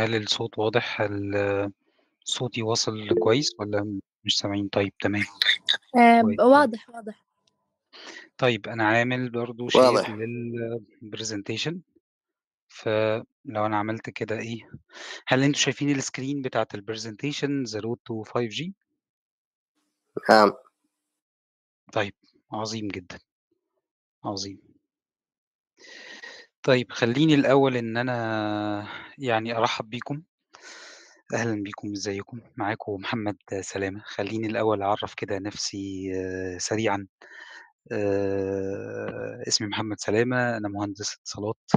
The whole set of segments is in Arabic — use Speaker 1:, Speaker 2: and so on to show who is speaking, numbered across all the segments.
Speaker 1: هل الصوت واضح؟ هل صوتي واصل كويس ولا مش سامعين؟ طيب تمام.
Speaker 2: آه، واضح، واضح.
Speaker 1: طيب أنا عامل برضو شير للبرزنتيشن فلو أنا عملت كده إيه هل أنتم شايفين السكرين بتاعة البرزنتيشن the road to 5G؟ نعم. طيب، عظيم جدًا، عظيم. طيب خلّيني الأول إن أنا يعني أرحّب بيكم، أهلًا بيكم، إزيكم؟ معاكم محمد سلامة، خلّيني الأول أعرّف كده نَفْسي آه، سريعًا، آه، اسمي محمد سلامة، أنا مهندس اتصالات،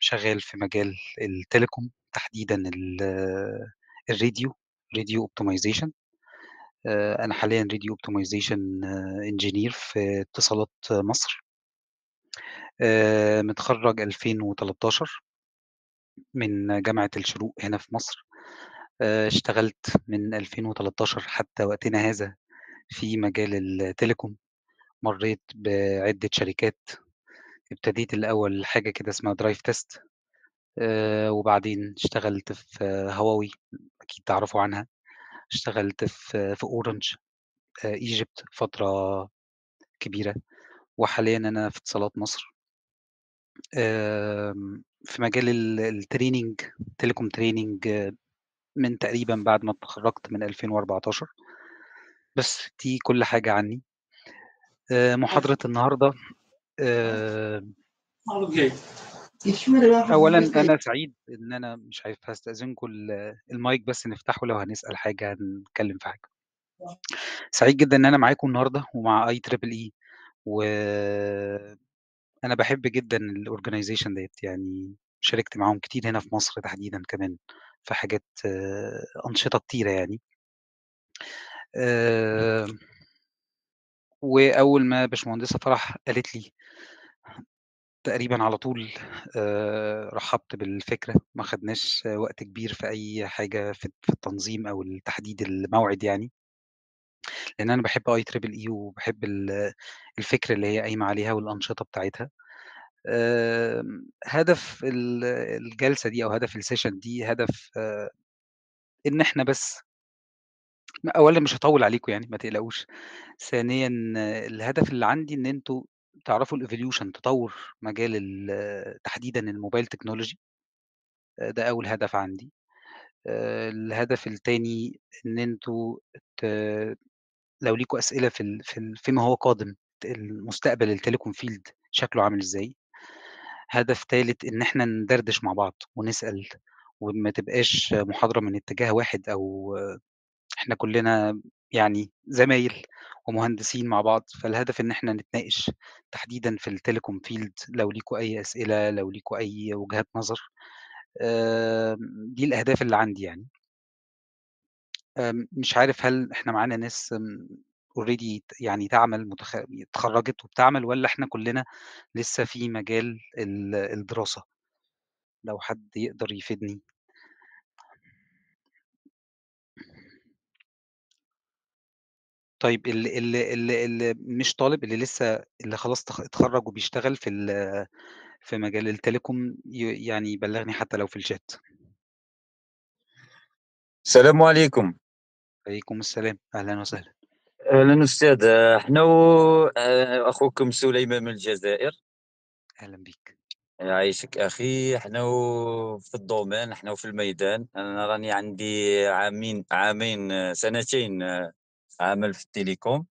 Speaker 1: شغّال في مجال التليكوم تحديدًا آه، الراديو، راديو اوبتمايزيشن أنا حاليًا راديو اوبتمايزيشن انجينير في اتصالات مصر. آه، متخرج 2013 من جامعة الشروق هنا في مصر آه، اشتغلت من 2013 حتى وقتنا هذا في مجال التليكوم مريت بعدة شركات ابتديت الأول حاجة كده اسمها درايف آه، تيست وبعدين اشتغلت في هواوي أكيد تعرفوا عنها اشتغلت في في أورنج ايجيبت فترة كبيرة وحاليا أنا في اتصالات مصر آمم، في مجال التريننج تيليكوم تريننج من تقريبا بعد ما اتخرجت من 2014 بس دي كل حاجة عني محاضرة النهاردة آمم،
Speaker 2: أولا أنا
Speaker 1: سعيد إن أنا مش عارف هستأذنكم المايك بس نفتحه لو هنسأل حاجة هنتكلم في حاجة اه. سعيد جدا إن أنا معاكم النهاردة ومع أي تريبل إي و أنا بحب جدًا الاورجنايزيشن ديت يعني شاركت معاهم كتير هنا في مصر تحديدًا كمان في حاجات آه، أنشطة كتيرة يعني. آه، وأول ما باشمهندسة فرح قالت لي تقريبًا على طول آه، رحّبت بالفكرة، ما خدناش وقت كبير في أي حاجة في التنظيم أو تحديد الموعد يعني. لأن أنا بحب أي تريبل إي وبحب الفكرة اللي هي قايمة عليها والأنشطة بتاعتها. آمم، هدف الجلسة دي أو هدف السيشن دي هدف آه، إن إحنا بس أولًا مش هطول عليكم يعني ما تقلقوش، ثانيًا الهدف اللي عندي إن انتوا تعرفوا الايفوليوشن تطوّر مجال تحديدًا الموبايل تكنولوجي آه، ده أول هدف عندي. آه، الهدف الثاني إن انتوا لو ليكوا اسئله في في فيما هو قادم المستقبل التليكوم فيلد شكله عامل ازاي هدف ثالث ان احنا ندردش مع بعض ونسال وما تبقاش محاضره من اتجاه واحد او احنا كلنا يعني زمايل ومهندسين مع بعض فالهدف ان احنا نتناقش تحديدا في التليكوم فيلد لو ليكوا اي اسئله لو ليكوا اي وجهات نظر دي الاهداف اللي عندي يعني آمم، مش عارف هل إحنا معانا ناس اوريدي آمم، يعني تعمل متخ اتخرّجت وبتعمل ولا إحنا كُلّنا لسه في مجال الدراسة؟ لو حد يقدر يفيدني. طيب اللي, اللي, اللي مش طالب، اللي لسه اللي خلاص اتخرّج وبيشتغل في في مجال التليكوم يعني يبلّغني حتى لو في الشات
Speaker 2: السلام عليكم.
Speaker 1: عليكم السلام اهلا وسهلا اهلا استاذ احنا آه، اخوكم سليمان من الجزائر اهلا بك يعيشك اخي احنا في الدومين احنا في الميدان انا راني عندي عامين عامين سنتين آه،
Speaker 2: عامل في التليكوم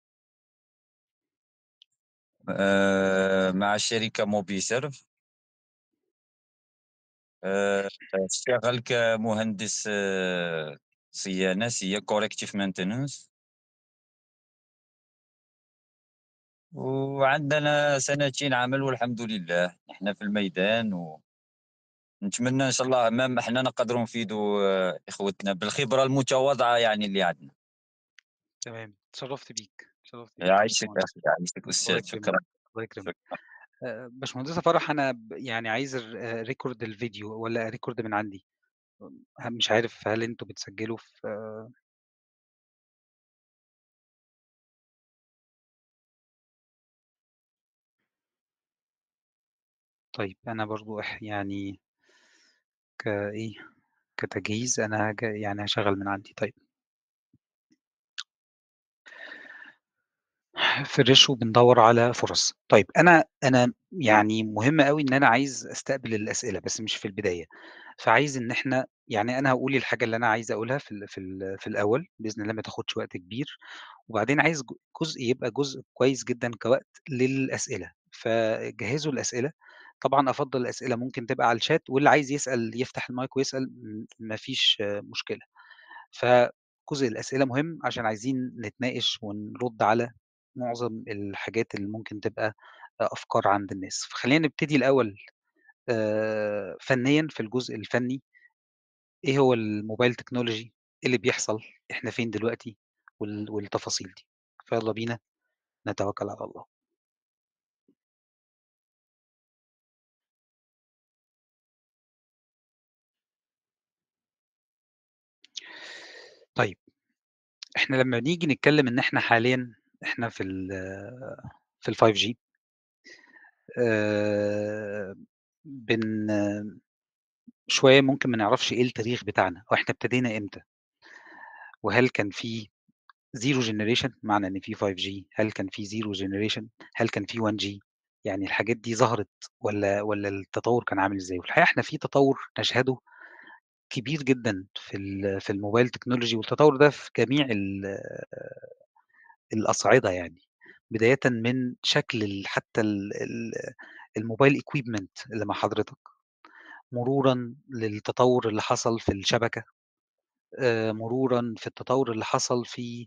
Speaker 2: آه، مع الشركه موبي سيرف اشتغل كمهندس صيانه هي كوريكتيف مينتيننس وعندنا سنتين عمل والحمد لله نحن في الميدان و نتمنى ان شاء الله ما
Speaker 1: احنا نقدروا نفيدوا آه، اخوتنا بالخبره المتواضعه يعني اللي عندنا تمام تشرفت بيك تشرفت بيك يعيشك يا يعيشك استاذ شكرا الله يكرمك
Speaker 2: آه، باشمهندس فرح
Speaker 1: انا يعني عايز ريكورد آه، الفيديو ولا ريكورد من عندي
Speaker 2: مش عارف هل انتوا بتسجّلوا في طيب أنا برضه يعني كإيه،
Speaker 1: كتجهيز أنا يعني هشغل من عندي، طيب. بنفرش وبندور على فرص طيب انا انا يعني مهم قوي ان انا عايز استقبل الاسئله بس مش في البدايه فعايز ان احنا يعني انا هقول الحاجه اللي انا عايز اقولها في في في الاول باذن الله ما تاخدش وقت كبير وبعدين عايز جزء يبقى جزء كويس جدا كوقت للاسئله فجهزوا الاسئله طبعا افضل الاسئله ممكن تبقى على الشات واللي عايز يسال يفتح المايك ويسال مفيش مشكله فجزء الاسئله مهم عشان عايزين نتناقش ونرد على معظم الحاجات اللي ممكن تبقى أفكار عند الناس. فخلّينا نبتدي الأول فنيًا في الجزء الفني، إيه هو الموبايل تكنولوجي إيه اللي بيحصل، إحنا فين دلوقتي،
Speaker 2: والتفاصيل دي. فيلا بينا نتوكّل على الله. طيب، إحنا لمّا نيجي
Speaker 1: نتكلّم إن إحنا حاليًا احنا في ال في ال 5G بن شويه ممكن ما نعرفش ايه التاريخ بتاعنا واحنا ابتدينا امتى وهل كان في زيرو جنريشن معنى ان في 5G هل كان في زيرو جنريشن هل كان في 1G يعني الحاجات دي ظهرت ولا ولا التطور كان عامل ازاي والحقيقه احنا في تطور نشهده كبير جدا في في الموبايل تكنولوجي والتطور ده في جميع الأصعدة يعني بداية من شكل حتى الموبايل اكويبمنت اللي مع حضرتك، مرورًا للتطور اللي حصل في الشبكة، مرورًا في التطور اللي حصل في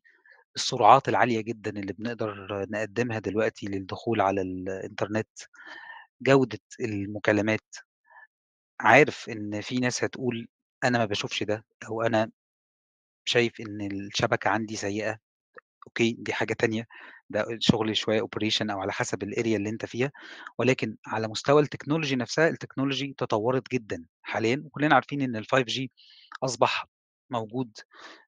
Speaker 1: السرعات العالية جدًا اللي بنقدر نقدّمها دلوقتي للدخول على الإنترنت، جودة المكالمات، عارف إن في ناس هتقول أنا ما بشوفش ده أو أنا شايف إن الشبكة عندي سيئة. أوكي دي حاجة تانية ده شغل شوية operation أو على حسب الاريا اللي أنت فيها ولكن على مستوى التكنولوجي نفسها التكنولوجي تطورت جدا حاليا وكلنا عارفين إن ال 5G أصبح موجود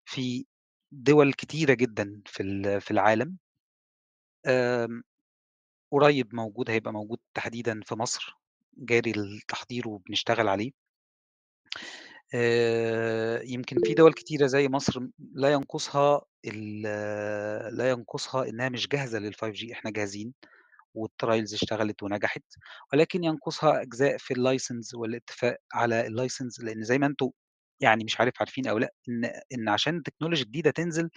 Speaker 1: في دول كتيرة جدا في في العالم قريب موجود هيبقى موجود تحديدا في مصر جاري التحضير وبنشتغل عليه آه، يمكن في دول كتيرة زي مصر لا ينقصها لا ينقصها إنها مش جاهزة لل 5G إحنا جاهزين والترايلز اشتغلت ونجحت ولكن ينقصها أجزاء في اللايسنس والاتفاق على اللايسنس لأن زي ما أنتم يعني مش عارف عارفين أو لا إن إن عشان تكنولوجي جديدة تنزل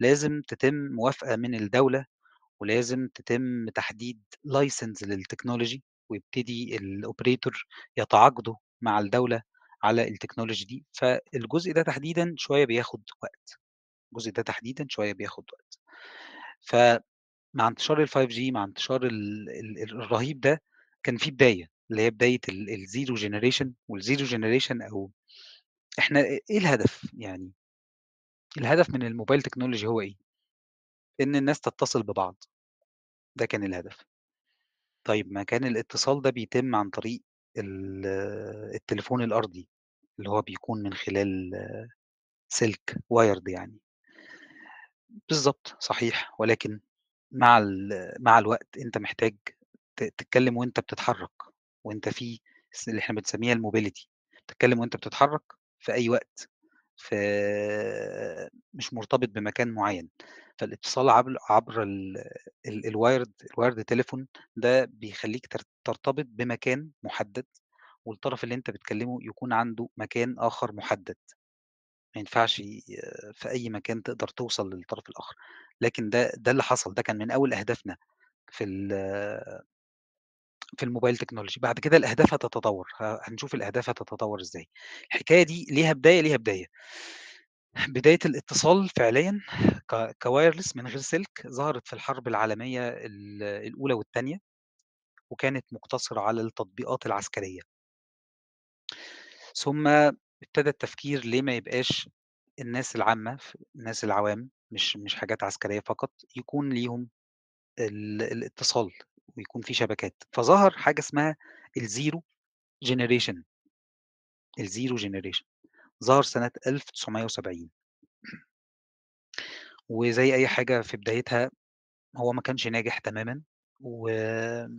Speaker 1: لازم تتم موافقة من الدولة ولازم تتم تحديد لايسنس للتكنولوجي ويبتدي الاوبريتور يتعاقدوا مع الدوله على التكنولوجي دي فالجزء ده تحديدا شويه بياخد وقت الجزء ده تحديدا شويه بياخد وقت فمع انتشار ال 5 جي مع انتشار الرهيب ده كان في بدايه اللي هي بدايه الزيرو جنريشن والزيرو جنريشن او احنا ايه الهدف يعني الهدف من الموبايل تكنولوجي هو ايه ان الناس تتصل ببعض ده كان الهدف طيب ما كان الاتصال ده بيتم عن طريق التليفون الارضي اللي هو بيكون من خلال سلك وايرد يعني بالظبط صحيح ولكن مع مع الوقت انت محتاج تتكلم وانت بتتحرك وانت في اللي احنا بنسميها الموبيليتي تتكلم وانت بتتحرك في اي وقت في مش مرتبط بمكان معين فالاتصال عبر عبر الوايرد الوايرد تليفون ده بيخليك ترتبط بمكان محدد والطرف اللي أنت بتكلّمه يكون عنده مكان آخر محدد. ما ينفعش في أي مكان تقدر توصل للطرف الآخر، لكن ده ده اللي حصل، ده كان من أول أهدافنا في في الموبايل تكنولوجي بعد كده الأهداف هتتطور، هنشوف الأهداف هتتطور إزاي. الحكاية دي ليها بداية، ليها بداية. بداية الاتصال فعليًا كوايرلس من غير سلك ظهرت في الحرب العالمية الأولى والثانيه وكانت مقتصرة على التطبيقات العسكرية. ثم ابتدى التفكير ليه ما يبقاش الناس العامة الناس العوام مش مش حاجات عسكرية فقط يكون ليهم الاتصال ويكون في شبكات فظهر حاجة اسمها الزيرو جنريشن الزيرو جنريشن ظهر سنة 1970 وزي أي حاجة في بدايتها هو ما كانش ناجح تماما وما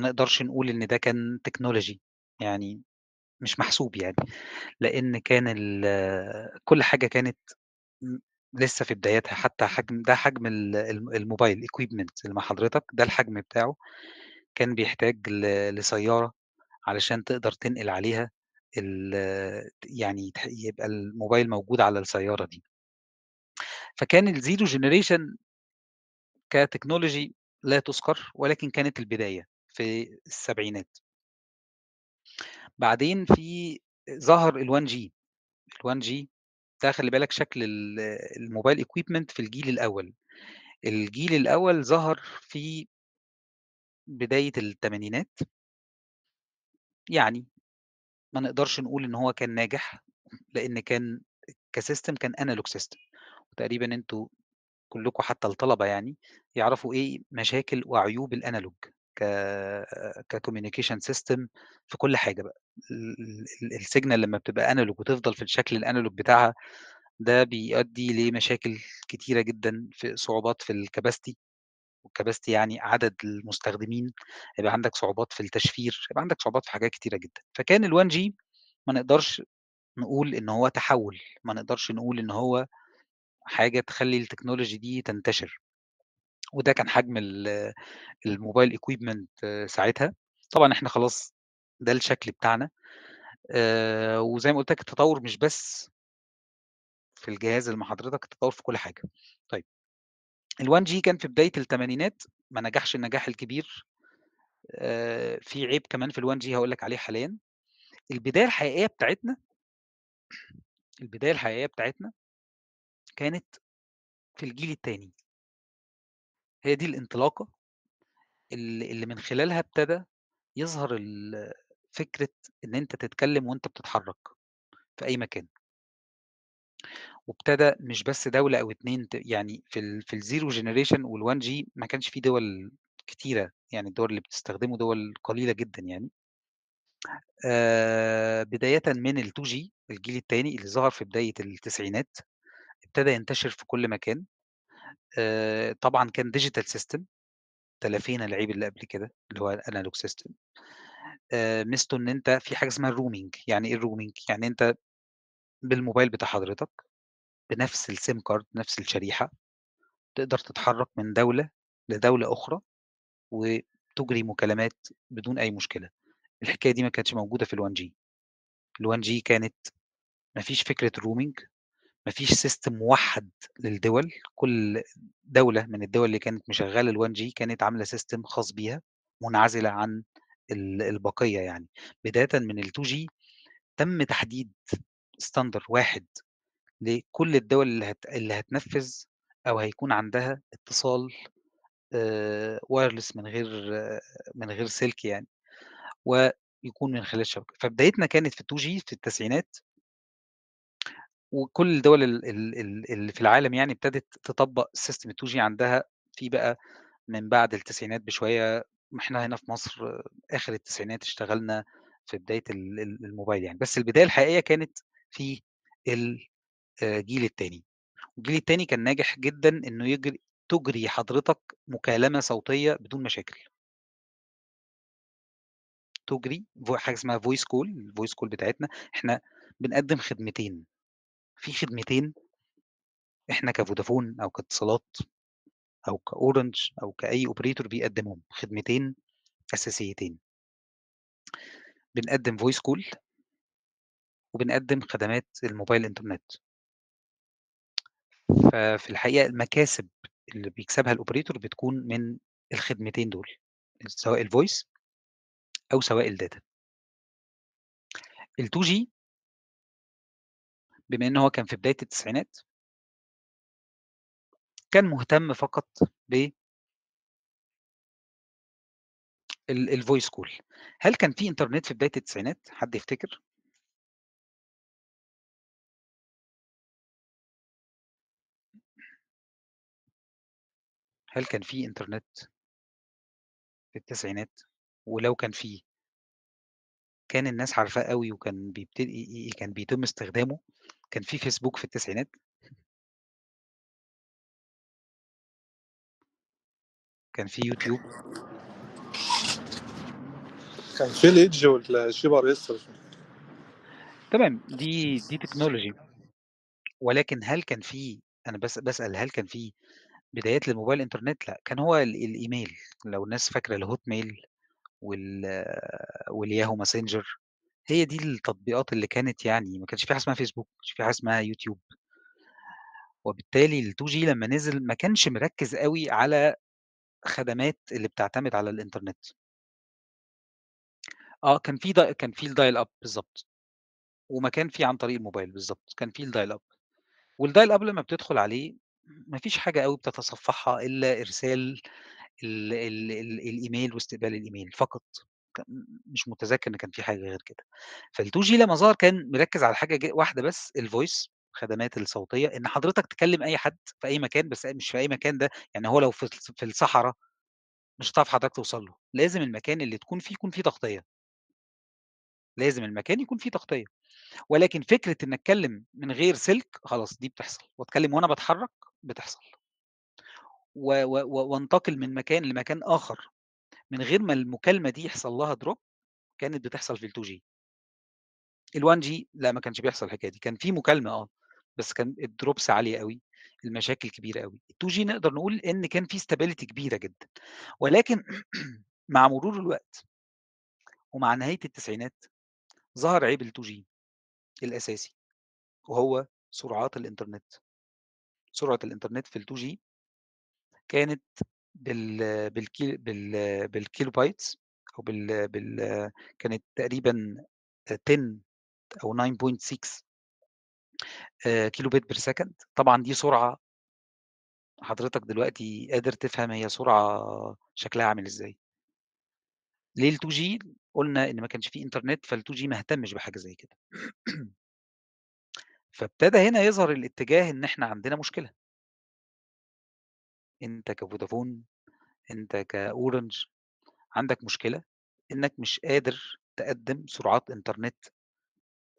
Speaker 1: نقدرش نقول إن ده كان تكنولوجي يعني مش محسوب يعني لأن كان كل حاجة كانت لسه في بدايتها حتى حجم ده حجم الموبايل اكويبمنت اللي مع حضرتك ده الحجم بتاعه كان بيحتاج لسيارة علشان تقدر تنقل عليها يعني يبقى الموبايل موجود على السيارة دي. فكان الزيرو جنريشن كتكنولوجي لا تُذكر ولكن كانت البداية في السبعينات. بعدين في ظهر ال1 جي ال1 جي ده خلي بالك شكل الموبايل ايكويبمنت في الجيل الاول الجيل الاول ظهر في بدايه الثمانينات يعني ما نقدرش نقول ان هو كان ناجح لان كان كسيستم كان انالوج سيستم وتقريبا انتوا كلكم حتى الطلبه يعني يعرفوا ايه مشاكل وعيوب الانالوج ككوميونيكيشن سيستم في كل حاجه بقى السيجنال لما بتبقى انالوج وتفضل في الشكل الانالوج بتاعها ده بيؤدي لمشاكل كتيره جدا في صعوبات في الكباستي والكباستي يعني عدد المستخدمين يبقى عندك صعوبات في التشفير يبقى عندك صعوبات في حاجات كتيره جدا فكان ال1 جي ما نقدرش نقول ان هو تحول ما نقدرش نقول ان هو حاجه تخلي التكنولوجي دي تنتشر وده كان حجم الموبايل ايكويبمنت ساعتها طبعا احنا خلاص ده الشكل بتاعنا آه، وزي ما قلت لك التطور مش بس في الجهاز اللي مع حضرتك التطور في كل حاجه طيب ال1 جي كان في بدايه الثمانينات ما نجحش النجاح الكبير آه، في عيب كمان في ال1 جي هقول لك عليه حاليا البدايه الحقيقيه بتاعتنا البدايه الحقيقيه بتاعتنا كانت في الجيل الثاني هي دي الانطلاقة اللي من خلالها ابتدى يظهر فكرة إن أنت تتكلم وأنت بتتحرك في أي مكان. وابتدى مش بس دولة أو اتنين يعني في في الزيرو جينيريشن والوان جي ما كانش في دول كتيرة يعني الدول اللي بتستخدمه دول قليلة جدا يعني. بدايةً من ال2G الجيل التاني اللي ظهر في بداية التسعينات ابتدى ينتشر في كل مكان. آه، طبعًا كان ديجيتال سيستم تلافينا العيب اللي قبل كده، اللي هو الانالوج آه، سيستم ميزته إن أنت في حاجة اسمها الroaming، يعني إيه الرومينج يعني أنت بالموبايل بتاع حضرتك، بنفس السيم كارد نفس الشريحة، تقدر تتحرّك من دولة لدولة أخرى، وتجري مكالمات بدون أي مشكلة. الحكاية دي ما كانتش موجودة في ال1 جي ال1 جي كانت ما فيش فكرة رومينج ما فيش سيستم موحد للدول، كل دولة من الدول اللي كانت مشغّلة 1 كانت عاملة سيستم خاص بيها، منعزلة عن البقية يعني. بدايةً من ال 2 جي تم تحديد ستاندر واحد لكل الدول اللي هت اللي هتنفّذ أو هيكون عندها اتصال وايرلس آه، من غير من غير سلك يعني، ويكون من خلال شبكة. فبدايتنا كانت في ال 2 جي في التسعينات. وكل الدول اللي في العالم يعني ابتدت تطبق سيستم 2 جي عندها في بقى من بعد التسعينات بشويه احنا هنا في مصر اخر التسعينات اشتغلنا في بدايه الموبايل يعني بس البدايه الحقيقيه كانت في آه، الجيل الثاني الجيل الثاني كان ناجح جدا انه يجري تجري حضرتك مكالمه صوتيه بدون مشاكل تجري حاجه اسمها فويس كول الفويس كول بتاعتنا احنا بنقدم خدمتين في خدمتين احنا كفودافون او كاتصالات او كاورنج او كاي اوبريتور بيقدمهم خدمتين اساسيتين بنقدم فويس كول وبنقدم خدمات الموبايل انترنت ففي الحقيقه المكاسب اللي بيكسبها الاوبريتور بتكون من الخدمتين دول سواء الفويس
Speaker 2: او سواء الداتا ال2 جي بما ان هو كان في بدايه التسعينات كان مهتم فقط ب الفويس كول هل كان في انترنت في بدايه التسعينات حد يفتكر هل كان في انترنت في التسعينات
Speaker 1: ولو كان فيه كان الناس عارفاه قوي وكان بيبتدي كان بيتم
Speaker 2: استخدامه كان في فيسبوك في التسعينات؟ كان في يوتيوب؟
Speaker 1: كان في الإيدج والشيبر يسر تمام دي دي تكنولوجي ولكن هل كان في أنا بس بسال هل كان في بدايات للموبايل إنترنت؟ لأ، كان هو الإيميل لو الناس فاكرة الهوت ميل وال والياهو ماسنجر هي دي التطبيقات اللي كانت يعني ما كانش في حاجة اسمها فيسبوك، ما كانش في حاجة اسمها يوتيوب. وبالتالي ال2G جي لما نزل ما كانش مركّز قوي على خدمات اللي بتعتمد على الإنترنت. آه، كان في كان في الدايل اب بالظبط وما كان في عن طريق الموبايل بالظبط كان في الدايل اب والدايل اب لمّا بتدخل عليه ما فيش حاجة قوي بتتصفّحها إلا إرسال الإيميل واستقبال الإيميل فقط. مش متذكر ان كان في حاجه غير كده فال2 جي لما ظهر كان مركز على حاجه واحده بس الفويس الخدمات الصوتيه ان حضرتك تكلم اي حد في اي مكان بس مش في اي مكان ده يعني هو لو في الصحراء مش هتعرف حضرتك توصل له لازم المكان اللي تكون فيه يكون فيه تغطيه لازم المكان يكون فيه تغطيه ولكن فكره ان اتكلم من غير سلك خلاص دي بتحصل واتكلم وانا بتحرك بتحصل وانتقل من مكان لمكان اخر من غير ما المكالمه دي يحصل لها دروب كانت بتحصل في ال2 جي ال1 جي لا ما كانش بيحصل الحكايه دي كان في مكالمه اه بس كان الدروبس عاليه قوي المشاكل كبيره قوي ال2 جي نقدر نقول ان كان في ستابيليتي كبيره جدا ولكن مع مرور الوقت ومع نهايه التسعينات ظهر عيب ال2 جي الاساسي وهو سرعات الانترنت سرعه الانترنت في ال2 جي كانت بال بالكيلو بال بالكيلو بايتس او بال بال كانت تقريبا 10 او 9.6 آه، كيلو بيت بير سكند طبعا دي سرعه حضرتك دلوقتي قادر تفهم هي سرعه شكلها عامل ازاي ليه ال 2 جي قلنا ان ما كانش فيه انترنت فال 2 جي ما اهتمش بحاجه زي كده فابتدى هنا يظهر الاتجاه ان احنا عندنا مشكله أنت كفودافون، أنت كأورنج، عندك مشكلة إنك مش قادر تقدّم سرعات إنترنت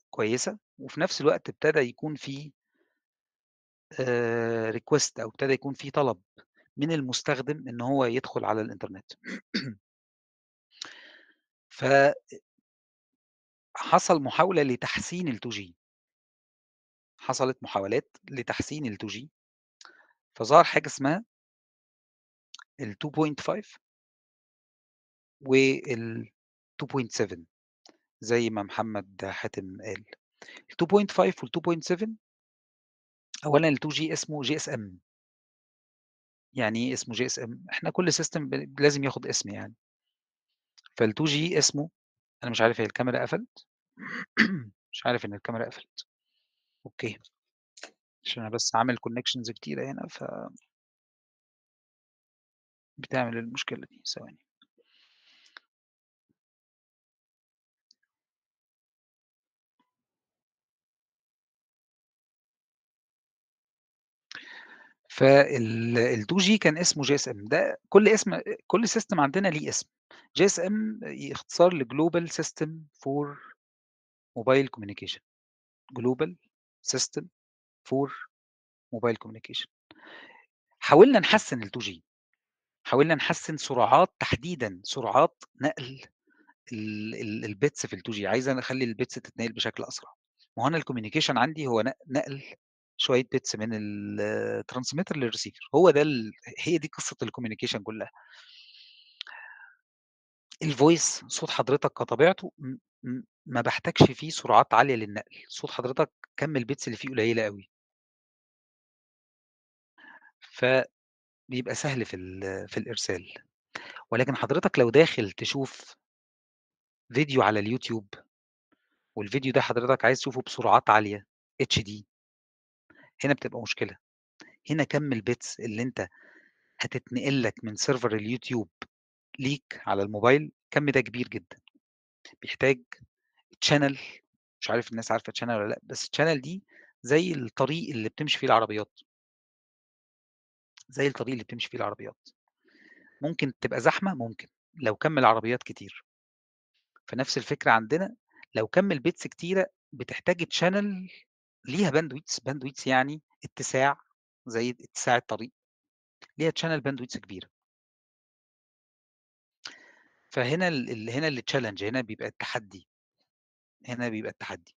Speaker 1: كويسة، وفي نفس الوقت ابتدى يكون في ريكوست آه، أو ابتدى يكون في طلب من المستخدم إن هو يدخل على الإنترنت. ف حصل محاولة لتحسين ال 2 جي
Speaker 2: حصلت محاولات لتحسين ال 2 جي فظهر حاجة اسمها ال2.5
Speaker 1: وال2.7 زي ما محمد حاتم قال ال2.5 وال2.7 اولا ال2 جي اسمه جي اس ام يعني ايه اسمه جي اس ام احنا كل سيستم لازم ياخد اسم يعني فال2 جي اسمه انا مش عارف هي الكاميرا قفلت مش عارف ان الكاميرا قفلت
Speaker 2: اوكي عشان انا بس عامل كونكشنز كتيره هنا ف بتعمل المشكلة دي ثواني. فال2
Speaker 1: جي كان اسمه جي اس ام ده كل اسم كل سيستم عندنا ليه اسم جي اس ام اختصار لجلوبال سيستم فور موبايل كوميونيكيشن جلوبال سيستم فور موبايل كوميونيكيشن حاولنا نحسن ال2 جي حاولنا نحسن سرعات تحديدا سرعات نقل البيتس في ال 2 جي عايز اخلي البيتس تتنقل بشكل اسرع ما هو انا الكوميونيكيشن عندي هو نقل شويه بيتس من الترانسميتر للريسيفر هو ده ال... هي دي قصه الكوميونيكيشن كلها الفويس صوت حضرتك كطبيعته ما بحتاجش فيه سرعات عاليه للنقل صوت حضرتك كم البيتس اللي فيه قليله قوي ف بيبقى سهل في في الإرسال. ولكن حضرتك لو داخل تشوف فيديو على اليوتيوب، والفيديو ده حضرتك عايز تشوفه بسرعات عالية اتش دي هنا بتبقى مشكلة. هنا كم البيتس اللي أنت هتتنقل لك من سيرفر اليوتيوب ليك على الموبايل، الكم ده كبير جدًا. بيحتاج تشانل مش عارف الناس عارفة تشانل ولا لأ، بس تشانل دي زي الطريق اللي بتمشي فيه العربيات. زي الطريق اللي بتمشي فيه العربيات ممكن تبقى زحمه ممكن لو كمل عربيات كتير فنفس الفكره عندنا لو كمل بيتس كتيره بتحتاج تشانل ليها باندويتس باندويتس يعني اتساع زي اتساع الطريق ليها تشانل باندويتس كبيره فهنا ال هنا التشالنج هنا بيبقى التحدي هنا بيبقى التحدي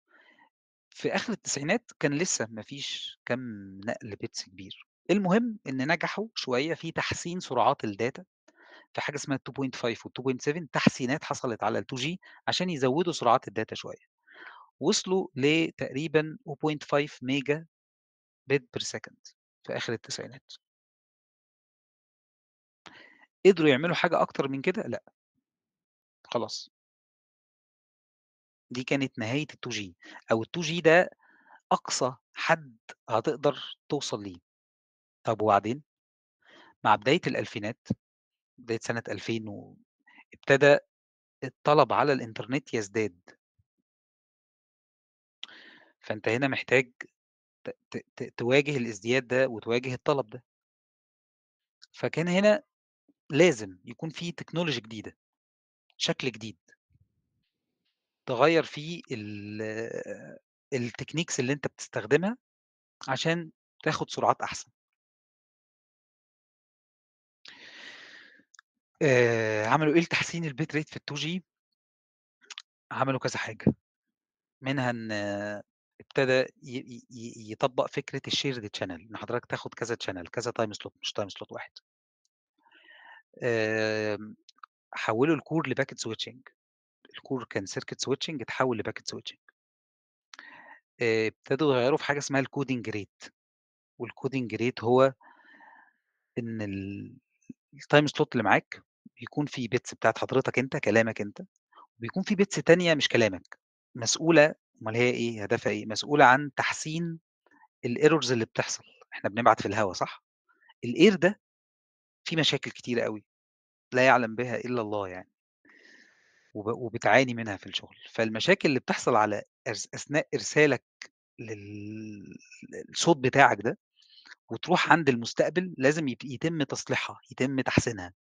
Speaker 1: في اخر التسعينات كان لسه ما فيش كم نقل بيتس كبير المهم إن نجحوا شوية في تحسين سرعات الداتا في حاجة اسمها 2.5 و2.7 تحسينات حصلت على ال2G عشان يزودوا سرعات الداتا شوية وصلوا لتقريبا 0.5 ميجا بت بير سكند في آخر التسعينات
Speaker 2: قدروا يعملوا حاجة أكتر من كده؟ لأ خلاص دي كانت نهاية ال2G أو ال2G ده
Speaker 1: أقصى حد هتقدر توصل ليه طب وبعدين؟ مع بداية الألفينات، بداية سنة 2000 و ابتدى الطلب على الإنترنت يزداد. فأنت هنا محتاج تواجه الازدياد ده وتواجه الطلب ده. فكان هنا لازم يكون في تكنولوجي جديدة، شكل جديد. تغيّر فيه التكنيكس اللي أنت بتستخدمها عشان تاخد سرعات أحسن. آه، عملوا إيه لتحسين البيت ريت في ال2G عملوا كذا حاجة، منها إن ابتدى يطبّق فكرة الشيرد تشانل إن حضرتك تاخد كذا تشانل كذا تايم سلوت مش تايم سلوت واحد. حوّلوا الكور لباكت سويتشنج الكور كان سيركت سويتشنج اتحوّل لباكت سويتشنج آه، ابتدوا يغيّروا في حاجة اسمها الكودنج ريت والكودنج ريت هو إن التايم سلوت اللي معاك بيكون في بيتس بتاعت حضرتك أنت، كلامك أنت، وبيكون في بيتس تانية مش كلامك، مسؤولة أمّال هي إيه، هدفها إيه؟ مسؤولة عن تحسين الايرورز اللي بتحصل، إحنا بنبعت في الهوا صح؟ الاير ده فيه مشاكل كتيرة قوي لا يعلم بها إلا الله يعني. وبتعاني منها في الشغل، فالمشاكل اللي بتحصل على أثناء إرسالك للصوت بتاعك ده، وتروح عند المستقبل لازم يتم تصليحها، يتم تحسينها.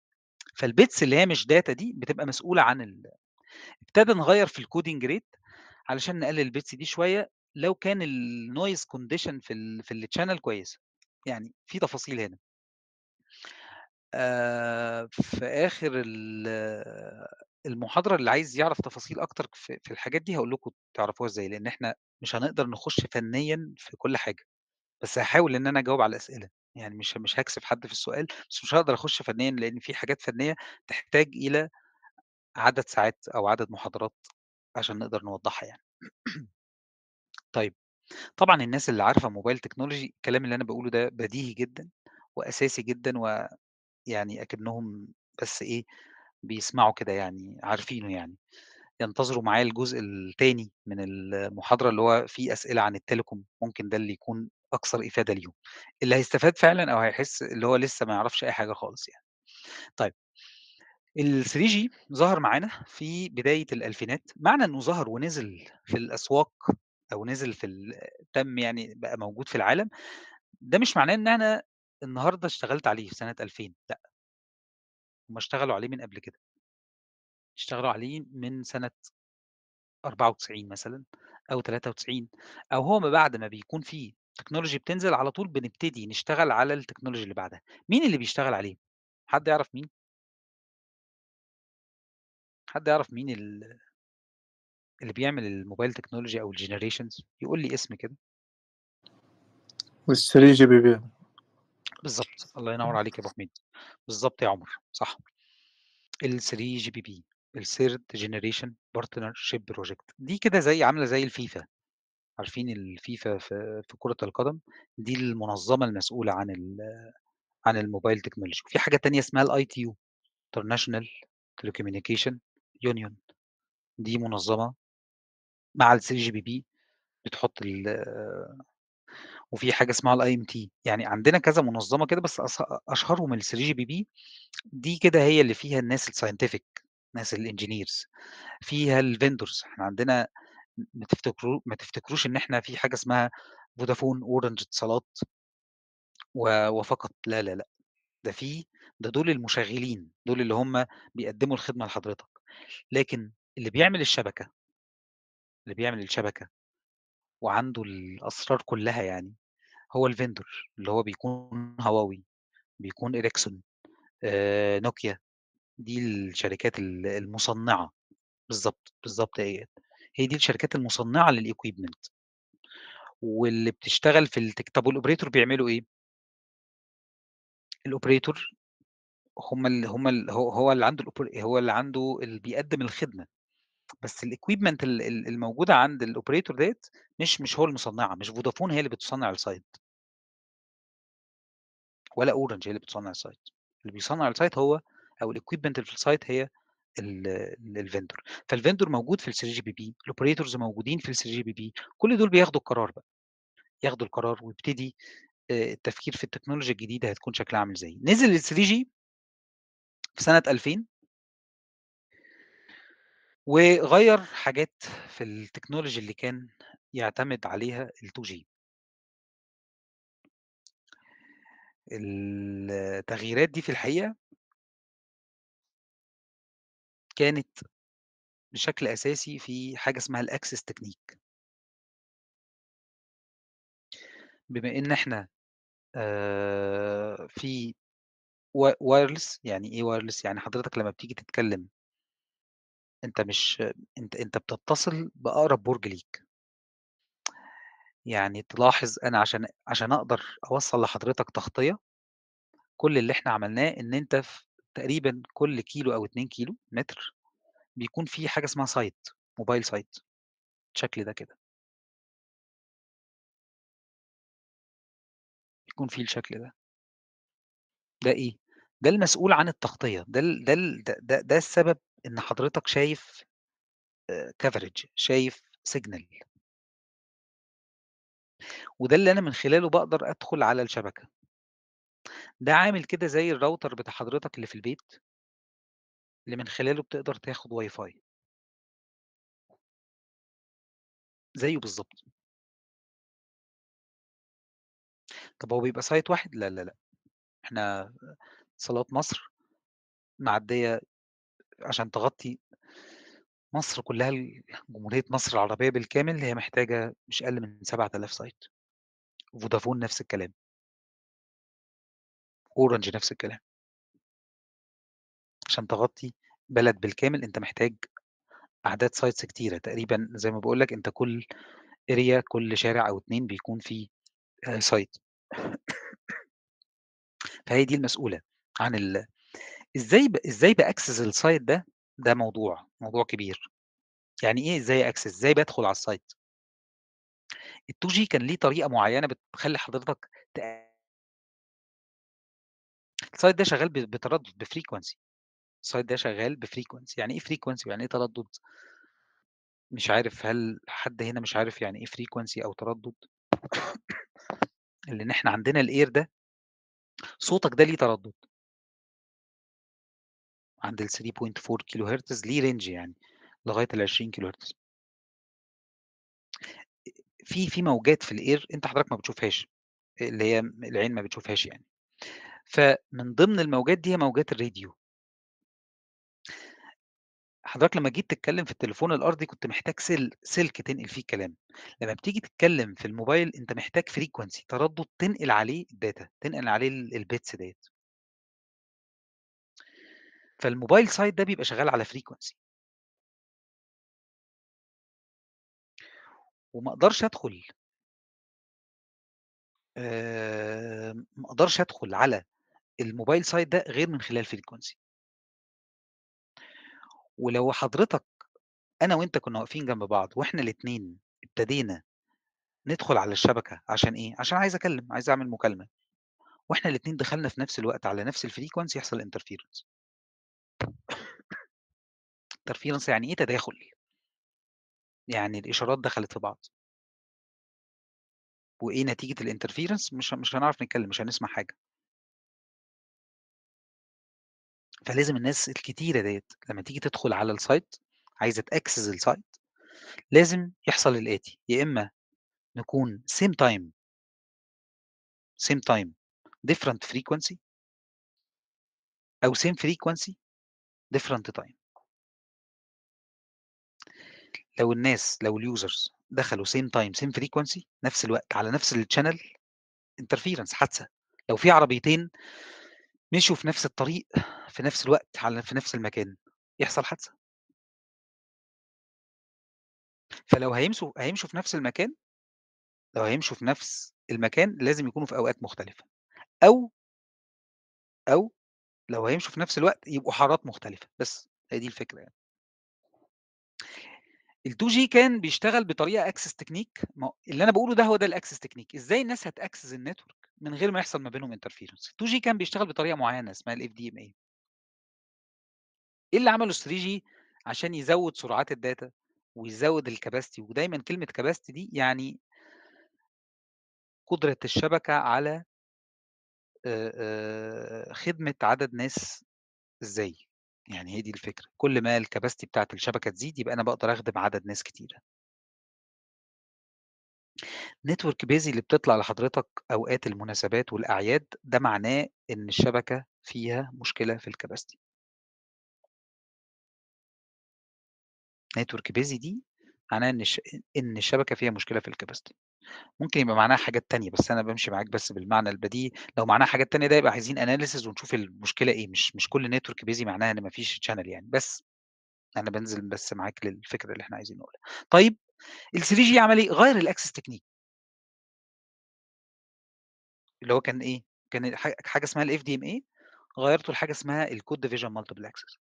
Speaker 1: فالبيتس اللي هي مش داتا دي بتبقى مسؤوله عن ال... ابتدى نغير في الكودنج ريت علشان نقلل البيتس دي شويه لو كان النويز كونديشن في ال في التشانل كويسه يعني في تفاصيل هنا آه في اخر المحاضره اللي عايز يعرف تفاصيل اكتر في, في الحاجات دي هقول لكم تعرفوها ازاي لان احنا مش هنقدر نخش فنيا في كل حاجه بس هحاول ان انا اجاوب على الاسئله يعني مش مش هكسب حد في السؤال، بس مش هقدر أخش فنيًا لإن في حاجات فنية تحتاج إلى عدد ساعات أو عدد محاضرات عشان نقدر نوضّحها يعني. طيب، طبعًا الناس اللي عارفة موبايل تكنولوجي الكلام اللي أنا بقوله ده بديهي جدًا وأساسي جدًا ويعني أكنّهم بس إيه، بيسمعوا كده يعني عارفينه يعني. ينتظروا معايا الجزء الثاني من المحاضرة اللي هو فيه أسئلة عن التليكوم ممكن ده اللي يكون اكثر افاده ليهم اللي هيستفاد فعلا او هيحس اللي هو لسه ما يعرفش اي حاجه خالص يعني طيب ال 3 جي ظهر معانا في بدايه الالفينات معنى انه ظهر ونزل في الاسواق او نزل في تم يعني بقى موجود في العالم ده مش معناه ان انا النهارده اشتغلت عليه في سنه 2000 لا هم اشتغلوا عليه من قبل كده اشتغلوا عليه من سنه 94 مثلا او 93 او هو ما بعد ما بيكون فيه التكنولوجي بتنزل على طول بنبتدي نشتغل على التكنولوجي اللي بعدها،
Speaker 2: مين اللي بيشتغل عليه؟ حد يعرف مين؟ حد يعرف مين اللي بيعمل الموبايل تكنولوجي أو الجينيريشنز يقول لي اسم كده؟ 3 بي بي
Speaker 1: بالظبط الله ينور عليك يا أبو حميد، بالظبط يا عمر، صح. ال3GPP جي بي الثيرد جنريشن بارتنرشيب بروجكت دي كده زي عامله زي الفيفا عارفين الفيفا في كرة القدم دي المنظمة المسؤولة عن عن الموبايل تكنولوجي، وفي حاجة تانية اسمها الآي تي يو انترناشونال Telecommunication يونيون دي منظمة مع السي جي بي بي بتحط ال وفي حاجة اسمها الاي ام تي يعني عندنا كذا منظمة كده بس اشهرهم أشهرهم السي جي بي بي دي كده هي اللي فيها الناس الساينتفك ناس الانجينيرز فيها الفندرز احنا عندنا ما تفتكرو ما تفتكروش إن إحنا في حاجة اسمها فودافون، أورنج، اتصالات وفقط. لا، لا، لأ، ده في ده دول المشغّلين، دول اللي هم بيقدّموا الخدمة لحضرتك، لكن اللي بيعمل الشبكة اللي بيعمل الشبكة وعنده الأسرار كلّها يعني، هو الفيندور اللي هو بيكون هواوي، بيكون إريكسون، نوكيا، دي الشركات المصنّعة. بالظبط بالظبط ايه هي دي الشركات المصنعة للايكويبمنت واللي بتشتغل في التك طب والاوبريتور بيعملوا إيه؟ الاوبريتور هم اللي هم ال هو اللي عنده الأوبر هو اللي عنده اللي بيقدم الخدمة. بس الequipment الموجودة عند الاوبريتور ديت مش مش هو المصنعة، مش فودافون هي اللي بتصنّع السايت ولا أورنج هي اللي بتصنّع السايت اللي بيصنّع السايت هو أو الequipment اللي في السايت هي الفندور فالفندور موجود في السي جي بي بي الاوبريتورز موجودين في السي جي بي بي كل دول بياخدوا القرار بقى ياخدوا القرار ويبتدي آه، التفكير في التكنولوجيا الجديده هتكون شكلها عامل ازاي نزل ال 3 جي في سنه 2000 وغير حاجات في التكنولوجي اللي كان يعتمد عليها ال
Speaker 2: 2 جي التغييرات دي في الحقيقه كانت بشكل أساسي في حاجة اسمها الأكسس تكنيك
Speaker 1: بما إن إحنا في وايرلس يعني إيه وايرلس يعني حضرتك لما بتيجي تتكلم أنت مش أنت أنت بتتصل بأقرب برج ليك يعني تلاحظ أنا عشان عشان أقدر أوصل لحضرتك تغطية كل اللي إحنا عملناه إن أنت في تقريبًا كل كيلو أو 2 كيلو متر بيكون
Speaker 2: في حاجة اسمها سايت، موبايل سايت، بالشكل ده كده. بيكون فيه الشكل ده.
Speaker 1: ده إيه؟ ده المسؤول عن التغطية، ده ده ده ده السبب إن حضرتك شايف كفرج شايف سيجنال وده اللي أنا من خلاله بقدر أدخل على الشبكة. ده عامل
Speaker 2: كده زي الراوتر بتاع حضرتك اللي في البيت اللي من خلاله بتقدر تاخد واي فاي. زيه بالظبط طب هو بيبقى سايت واحد؟ لا، لا، لأ. إحنا صلاه مصر معدية عشان تغطي
Speaker 1: مصر كلها جمهورية مصر العربية بالكامل هي محتاجة مش أقل من 7000
Speaker 2: سايت. فودافون نفس الكلام. أورنج نفس الكلام. عشان تغطي بلد بالكامل أنت محتاج
Speaker 1: أعداد سايتس كتيرة، تقريبًا زي ما بقول لك أنت كل اريا كل شارع أو اتنين بيكون فيه سايت آه، فهي دي المسؤولة عن ال إزاي ب إزاي باكسس السايت ده موضوع، موضوع كبير. يعني إيه إزاي اكسس إزاي بدخل علي السايت الsite؟ كان ليه طريقة معينة بتخلّي حضرتك تأ... السايد ده شغال بتردد بفريكونسي السايد ده شغال بفريكونسي يعني ايه فريكونسي يعني ايه تردد مش عارف هل حد هنا مش عارف يعني ايه فريكونسي او تردد اللي احنا عندنا الاير ده صوتك ده ليه تردد
Speaker 2: عند ال 3.4 كيلو هرتز ليه رينج يعني لغايه ال 20 كيلو هرتز في في موجات
Speaker 1: في الاير انت حضرتك ما بتشوفهاش اللي هي العين ما بتشوفهاش يعني فمن ضمن الموجات دي هي موجات الراديو. حضرتك لمّا جيت تتكلّم في التليفون الأرضي كنت محتاج سل سلك تنقل فيه الكلام، لمّا بتيجي تتكلّم في الموبايل أنت محتاج فريكوانسي تردد تنقل عليه الداتا تنقل عليه البيتس ديت
Speaker 2: فالموبايل سايد ده بيبقى شغّال على فريكوانسي وما أقدرش أدخل آآ ما أقدرش أدخل على
Speaker 1: الموبايل سايت ده غير من خلال فريكونسي ولو حضرتك أنا وأنت كنا واقفين جنب بعض وإحنا الاثنين ابتدينا ندخل على الشبكة عشان إيه؟ عشان عايز أكلم، عايز أعمل مكالمة. وإحنا الاثنين دخلنا في نفس الوقت على نفس الفريكونسي يحصل انترفيرنس انترفيرنس يعني إيه تداخل؟ يعني الإشارات دخلت في بعض. وإيه نتيجة الانترفيرنس مش مش هنعرف نتكلم، مش هنسمع حاجة. فلازم الناس الكتيره ديت لما تيجي تدخل على السايت عايزه تاكسس السايت لازم يحصل الاتي يا اما نكون
Speaker 2: سيم تايم سيم تايم different frequency او same frequency different time
Speaker 1: لو الناس لو اليوزرز دخلوا same time same frequency نفس الوقت على نفس الشانل انترفيرنس حادثه لو في عربيتين
Speaker 2: مشوا في نفس الطريق في نفس الوقت على في نفس المكان يحصل حادثة فلو هيمشوا هيمشوا في نفس المكان لو هيمشوا في نفس المكان لازم يكونوا في أوقات مختلفة أو
Speaker 1: أو لو هيمشوا في نفس الوقت يبقوا حارات مختلفة بس هي دي الفكرة يعني ال2 جي كان بيشتغل بطريقه اكسس تكنيك اللي انا بقوله ده هو ده الاكسس تكنيك ازاي الناس هتاكسس النتورك من غير ما يحصل ما بينهم انترفيرنس 2 جي كان بيشتغل بطريقه معينه اسمها الاف دي ام اي ايه اللي عمله 3 جي عشان يزود سرعات الداتا ويزود الكباستي ودايما كلمه كباستي دي يعني قدره الشبكه على خدمه عدد ناس ازاي يعني هي دي الفكره كل ما الكباستي بتاعت الشبكه تزيد يبقى انا بقدر اخدم عدد ناس كتيره نتورك بيزي اللي بتطلع لحضرتك اوقات المناسبات والاعياد ده معناه ان الشبكه
Speaker 2: فيها مشكله في الكباستي نتورك بيزي دي معناها ان ان الشبكه فيها مشكله في الكباستي
Speaker 1: ممكن يبقى معناها حاجات تانية بس انا بمشي معاك بس بالمعنى البديهي لو معناها حاجات تانية ده يبقى عايزين اناليسز ونشوف المشكله ايه مش مش كل نتورك بيزي معناها ان مفيش شانل يعني بس انا بنزل بس معاك للفكره اللي احنا عايزين نقولها طيب ال 3 جي عمل ايه غير الاكسس تكنيك اللي هو كان إيه؟ كان حاجة اسمها الإف دي إم اي غيرته لحاجة اسمها الكود ديفيجن مالتيبل أكسس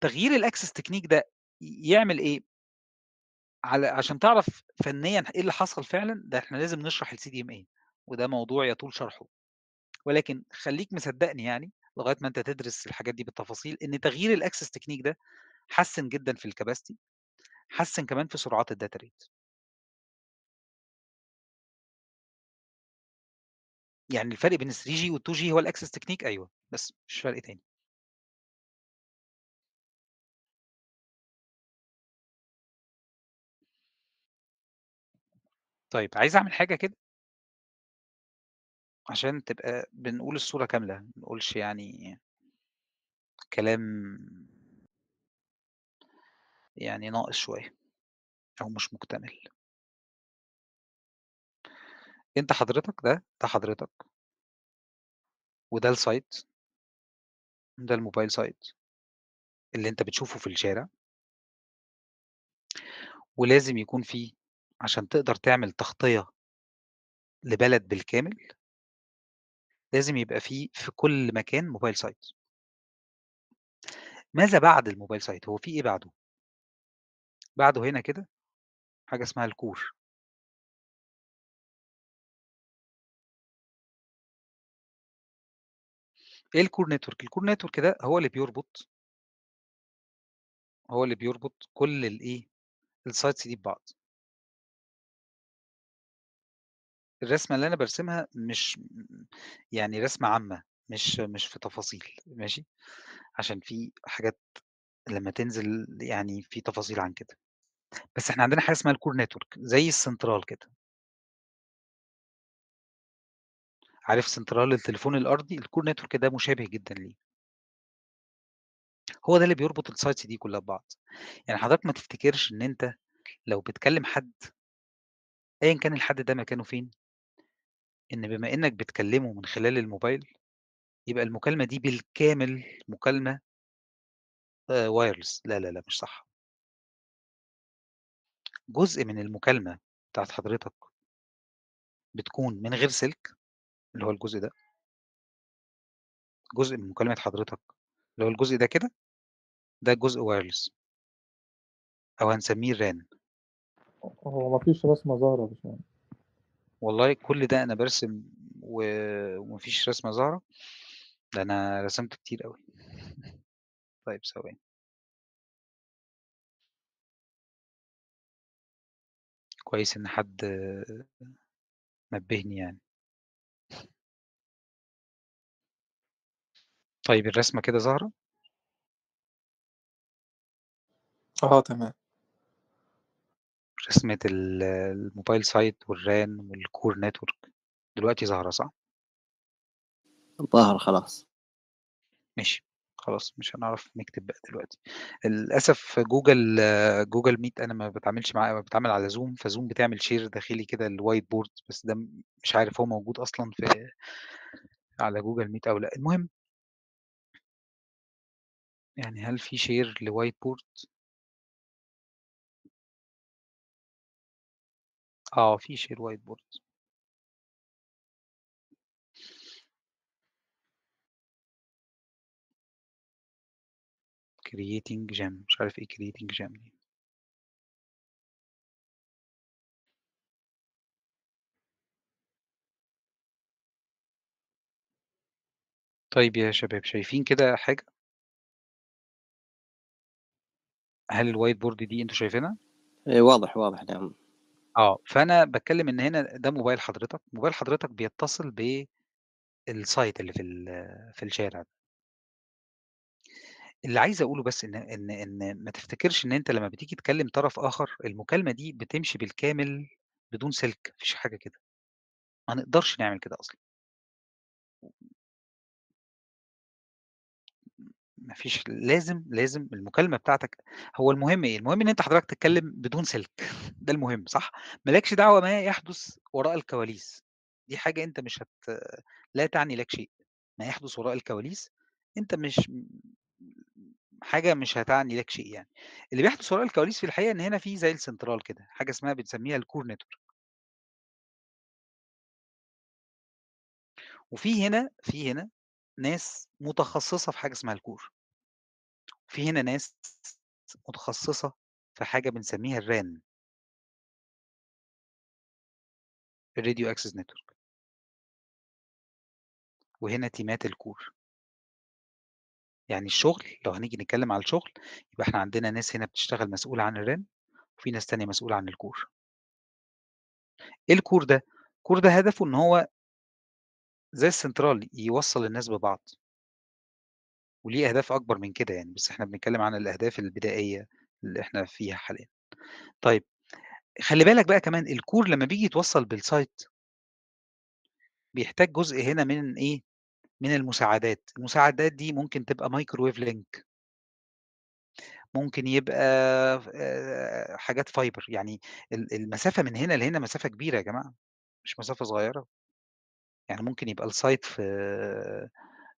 Speaker 1: تغيير الأكسس تكنيك ده يعمل إيه؟ على عشان تعرف فنيا ايه اللي حصل فعلا ده احنا لازم نشرح السي دي ام اي وده موضوع يطول شرحه ولكن خليك مصدقني يعني لغايه ما انت تدرس الحاجات دي بالتفاصيل ان تغيير الاكسس تكنيك ده حسن جدا في الكباستي
Speaker 2: حسن كمان في سرعات الداتا ريت يعني الفرق بين 3G و 2G هو الأكسس تكنيك أيوه بس مش فرق تاني طيب عايز أعمل حاجة كده عشان تبقى بنقول الصورة كاملة ما نقولش يعني كلام يعني ناقص شوية أو مش مكتمل أنت حضرتك ده، ده حضرتك. وده السايت ده الموبايل سايت اللي أنت بتشوفه في الشارع.
Speaker 1: ولازم يكون فيه عشان تقدر تعمل تغطية لبلد بالكامل لازم يبقى فيه في كل مكان
Speaker 2: موبايل سايت ماذا بعد الموبايل سايت هو في إيه بعده؟ بعده هنا كده حاجة اسمها الكور ايه الكور نتورك الكور نتورك ده هو اللي بيربط هو اللي بيربط كل الايه السايتس دي ببعض
Speaker 1: الرسمه اللي انا برسمها مش يعني رسمه عامه مش مش في تفاصيل ماشي عشان في حاجات لما تنزل يعني في تفاصيل عن كده بس احنا عندنا حاجه اسمها الكور نتورك زي السنترال كده عارف سنترال التليفون الارضي الكور نتورك ده مشابه جدا ليه هو ده اللي بيربط السايتس دي كلها ببعض يعني حضرتك ما تفتكرش ان انت لو بتكلم حد ايا كان الحد ده مكانه فين ان بما انك بتكلمه من خلال الموبايل يبقى المكالمه دي
Speaker 2: بالكامل مكالمه وايرلس لا لا لا مش صح جزء من المكالمه بتاعت حضرتك بتكون من غير سلك اللي هو الجزء ده. جزء من مكالمة حضرتك، اللي هو الجزء ده كده، ده جزء وايرلس
Speaker 1: أو هنسميه ران هو مفيش رسمة ظاهرة بس والله كل ده أنا برسم ومفيش رسمة ظاهرة؟ ده أنا
Speaker 2: رسمت كتير أوي. طيب ثواني. كويس إن حد نبهني يعني. طيب الرسمة كده ظاهرة؟ آه
Speaker 1: تمام. رسمة الموبايل سايت والران والكور نتورك دلوقتي ظاهرة صح؟ ظاهرة خلاص. ماشي. خلاص مش هنعرف نكتب بقى دلوقتي. للأسف جوجل جوجل ميت أنا ما بتعاملش معاه بتعامل على زوم، فزوم بتعمل شير داخلي كده الوايت بورد، بس ده مش عارف هو موجود أصلًا في على جوجل ميت أو لأ، المهم
Speaker 2: يعني هل في شير لوايت بورد؟ آه، في شير وايت بورد. creating gem مش عارف إيه creating gem دي. طيب يا شباب شايفين كده حاجة؟ هل الوايت بورد
Speaker 1: دي انتوا شايفينها؟ إيه، واضح واضح نعم اه فانا بتكلم ان هنا ده موبايل حضرتك موبايل حضرتك بيتصل بالسايت اللي في في الشارع ده اللي عايز اقوله بس ان ان ان ما تفتكرش ان انت لما
Speaker 2: بتيجي تكلم طرف اخر المكالمه دي بتمشي بالكامل بدون سلك مفيش حاجه كده ما نقدرش نعمل كده اصلا ما فيش لازم لازم المكالمة بتاعتك هو المهم إيه؟ المهم
Speaker 1: إن أنت حضرتك تتكلم بدون سلك ده المهم صح؟ مالكش دعوة ما يحدث وراء الكواليس دي حاجة أنت مش هت لا تعني لك شيء ما يحدث وراء الكواليس أنت مش حاجه مش هتعني لك شيء يعني اللي بيحدث وراء الكواليس في الحقيقه ان هنا في زي السنترال كده حاجه اسمها بنسميها الكور نتورك وفي هنا في هنا ناس
Speaker 2: متخصصة في حاجة اسمها الكور في هنا ناس متخصصة في حاجة بنسميها الران الراديو اكسس نتورك وهنا تيمات الكور
Speaker 1: يعني الشغل لو هنيجي نتكلم على الشغل يبقى احنا عندنا ناس هنا بتشتغل مسؤولة عن الران وفي ناس تانية مسؤولة عن الكور ايه الكور ده؟ الكور ده هدفه ان هو زي السنترال يوصّل الناس ببعض. وليه أهداف أكبر من كده يعني، بس إحنا بنتكلّم عن الأهداف البدائية اللي إحنا فيها حاليًا. طيب، خلّي بالك بقى كمان الكور لمّا بيجي يتوصّل بالسايت بيحتاج جزء هنا من إيه، من المساعدات. المساعدات دي ممكن تبقى مايكرويف لينك ممكن يبقى حاجات فايبر يعني المسافة من هنا لهنا مسافة كبيرة يا جماعة، مش مسافة صغيّرة. يعني ممكن يبقى السايت في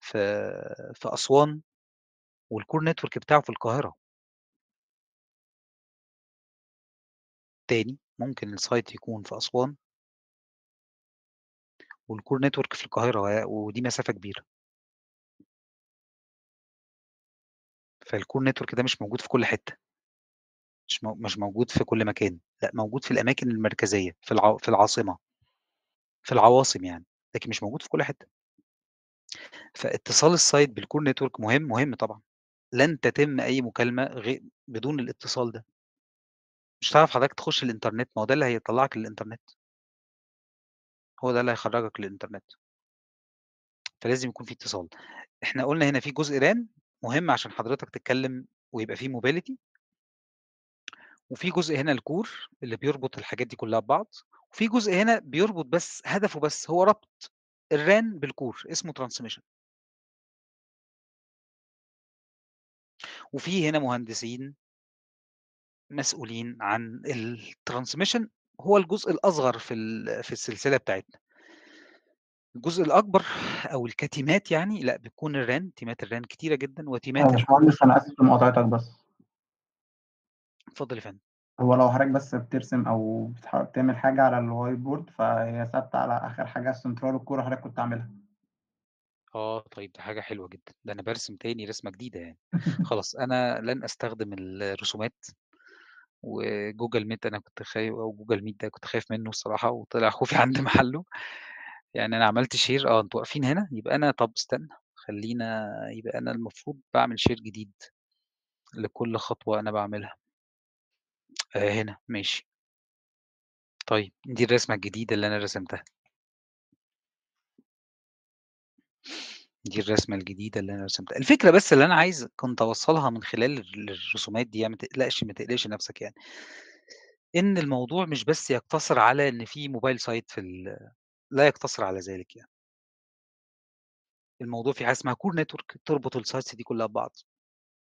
Speaker 1: في
Speaker 2: في أسوان والكور نتورك بتاعه في القاهرة تاني ممكن السايت يكون في أسوان والكور نتورك في القاهرة ودي مسافة كبيرة فالكور نتورك ده مش موجود في كل حتة
Speaker 1: مش مش موجود في كل مكان لا موجود في الأماكن المركزية في في العاصمة في العواصم يعني لكن مش موجود في كل حته فاتصال السايت بالكور نتورك مهم مهم طبعا لن تتم اي مكالمه غير بدون الاتصال ده مش هتعرف حضرتك تخش الانترنت ما هو ده اللي هيطلعك للانترنت هو ده اللي هيخرجك للانترنت فلازم يكون في اتصال احنا قلنا هنا في جزء ران مهم عشان حضرتك تتكلم ويبقى فيه موبيليتي وفي جزء هنا الكور اللي بيربط الحاجات دي كلها ببعض وفي جزء هنا بيربط
Speaker 2: بس هدفه بس هو ربط الران بالكور اسمه ترانسميشن وفي هنا مهندسين
Speaker 1: مسؤولين عن الترانسميشن هو الجزء الاصغر في في السلسله بتاعتنا الجزء الاكبر او الكتيمات يعني لا بتكون الران تيمات الران كتيره جدا وتيمات يا أيوة، باشمهندس انا اسف لمقاطعتك بس اتفضل يا فندم هو لو حضرتك بس بترسم او بتعمل حاجه على الوايت بورد فهي ثابته على اخر حاجه السنترال الكوره حضرتك كنت عاملها اه طيب ده حاجه حلوه جدا ده انا برسم تاني رسمه جديده يعني خلاص انا لن استخدم الرسومات وجوجل ميت انا كنت خايف او جوجل ميت ده كنت خايف منه الصراحه وطلع خوفي عند محله يعني انا عملت شير اه انتوا واقفين هنا يبقى انا طب استنى خلينا يبقى انا المفروض بعمل شير جديد لكل خطوه انا بعملها آآ هنا، ماشي. طيب، دي الرسمة الجديدة اللي أنا رسمتها. دي الرسمة الجديدة اللي أنا رسمتها. الفكرة بس اللي أنا عايز كنت أوصّلها من خلال الرسومات دي يعني ما تقلقش ما تقلقش نَفْسك يعني. إن الموضوع مش بس يقتصر على إن في موبايل سايت في لا يقتصر على ذلك يعني. الموضوع في حاجة اسمها كور نتورك تربط السايتس دي كلّها ببعض.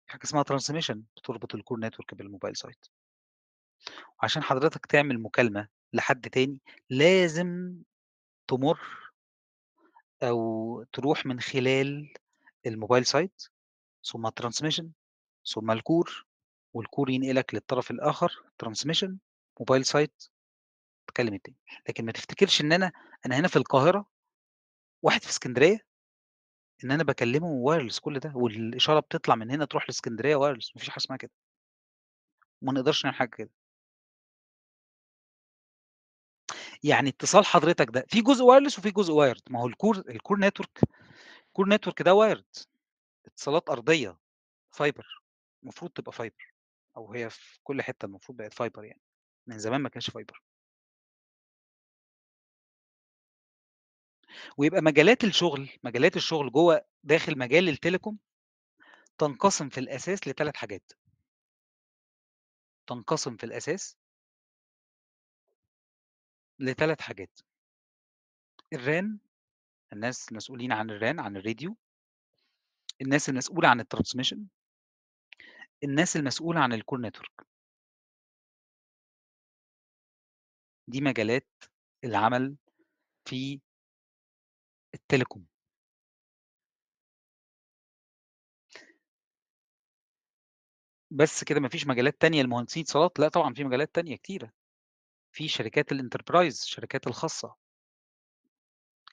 Speaker 1: حاجة اسمها ترانسميشن بتربط الكور نتورك بالموبايل سايت عشان حضرتك تعمل مكالمة لحد تاني، لازم تمُر أو تروح من خلال الموبايل سايت ثم الترانسميشن ثم الكور والكور ينقلك للطرف الآخر ترانسميشن موبايل سايت تكلم التاني، لكن ما تفتكرش إن أنا أنا هنا في القاهرة، واحد في إسكندرية، إن أنا بكلمه وايرلس كل ده، والإشارة بتطلع من هنا تروح لإسكندرية وايرلس مفيش حاجة اسمها كده. وما نقدرش نعمل حاجة كده. يعني اتصال حضرتك ده في جزء وايرلس وفي جزء وايرد ما هو الكور الكور نتورك الكور نتورك ده وايرد
Speaker 2: اتصالات ارضيه فايبر المفروض تبقى فايبر او هي في كل حته المفروض بقت فايبر يعني من زمان ما كانش فايبر
Speaker 1: ويبقى مجالات الشغل مجالات الشغل جوه داخل مجال
Speaker 2: التليكوم تنقسم في الاساس لثلاث حاجات تنقسم في الاساس لثلاث حاجات الران الناس المسؤولين عن الران عن الراديو الناس المسؤولة عن الترانسميشن الناس المسؤولة عن الكور نتورك دي مجالات العمل في التليكوم بس كده مفيش مجالات تانية لمهندسين
Speaker 1: اتصالات لا طبعا في مجالات تانية كتيرة في شركات الانتربرايز الشركات الخاصة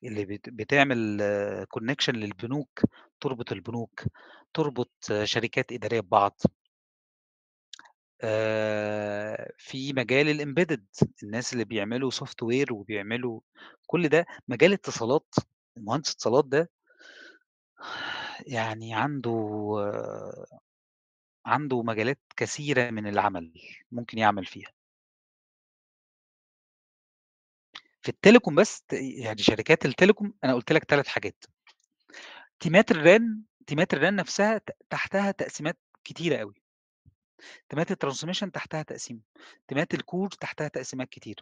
Speaker 1: اللي بتعمل كونكشن للبنوك تربط البنوك تربط شركات إدارية ببعض في مجال الامبيدد الناس اللي بيعملوا سوفت وير وبيعملوا كل ده مجال اتصالات مهندس اتصالات ده يعني
Speaker 2: عنده عنده مجالات كثيرة من العمل ممكن يعمل فيها في التليكوم بس
Speaker 1: يعني شركات التليكوم انا قلت لك ثلاث حاجات تيمات الران تيمات الران نفسها تحتها تقسيمات كتيره قوي تيمات الترانسميشن تحتها
Speaker 2: تقسيم تيمات الكور تحتها تقسيمات كتير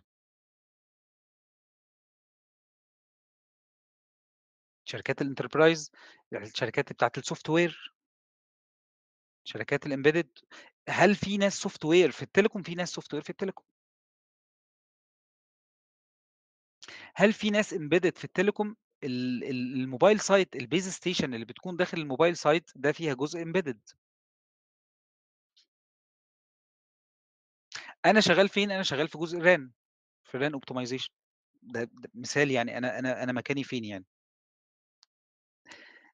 Speaker 2: شركات الانتربرايز الشركات بتاعت السوفت وير شركات الامبيدد هل في ناس سوفت وير في التليكوم في ناس سوفت وير في التليكوم هل
Speaker 1: في ناس امبيدد في التليكوم الموبايل سايت البيز ستيشن اللي بتكون داخل الموبايل سايت ده فيها جزء امبيدد انا شغال فين انا شغال في جزء ران في ران اوبتمايزيشن ده, ده مثال يعني انا انا انا مكاني فين يعني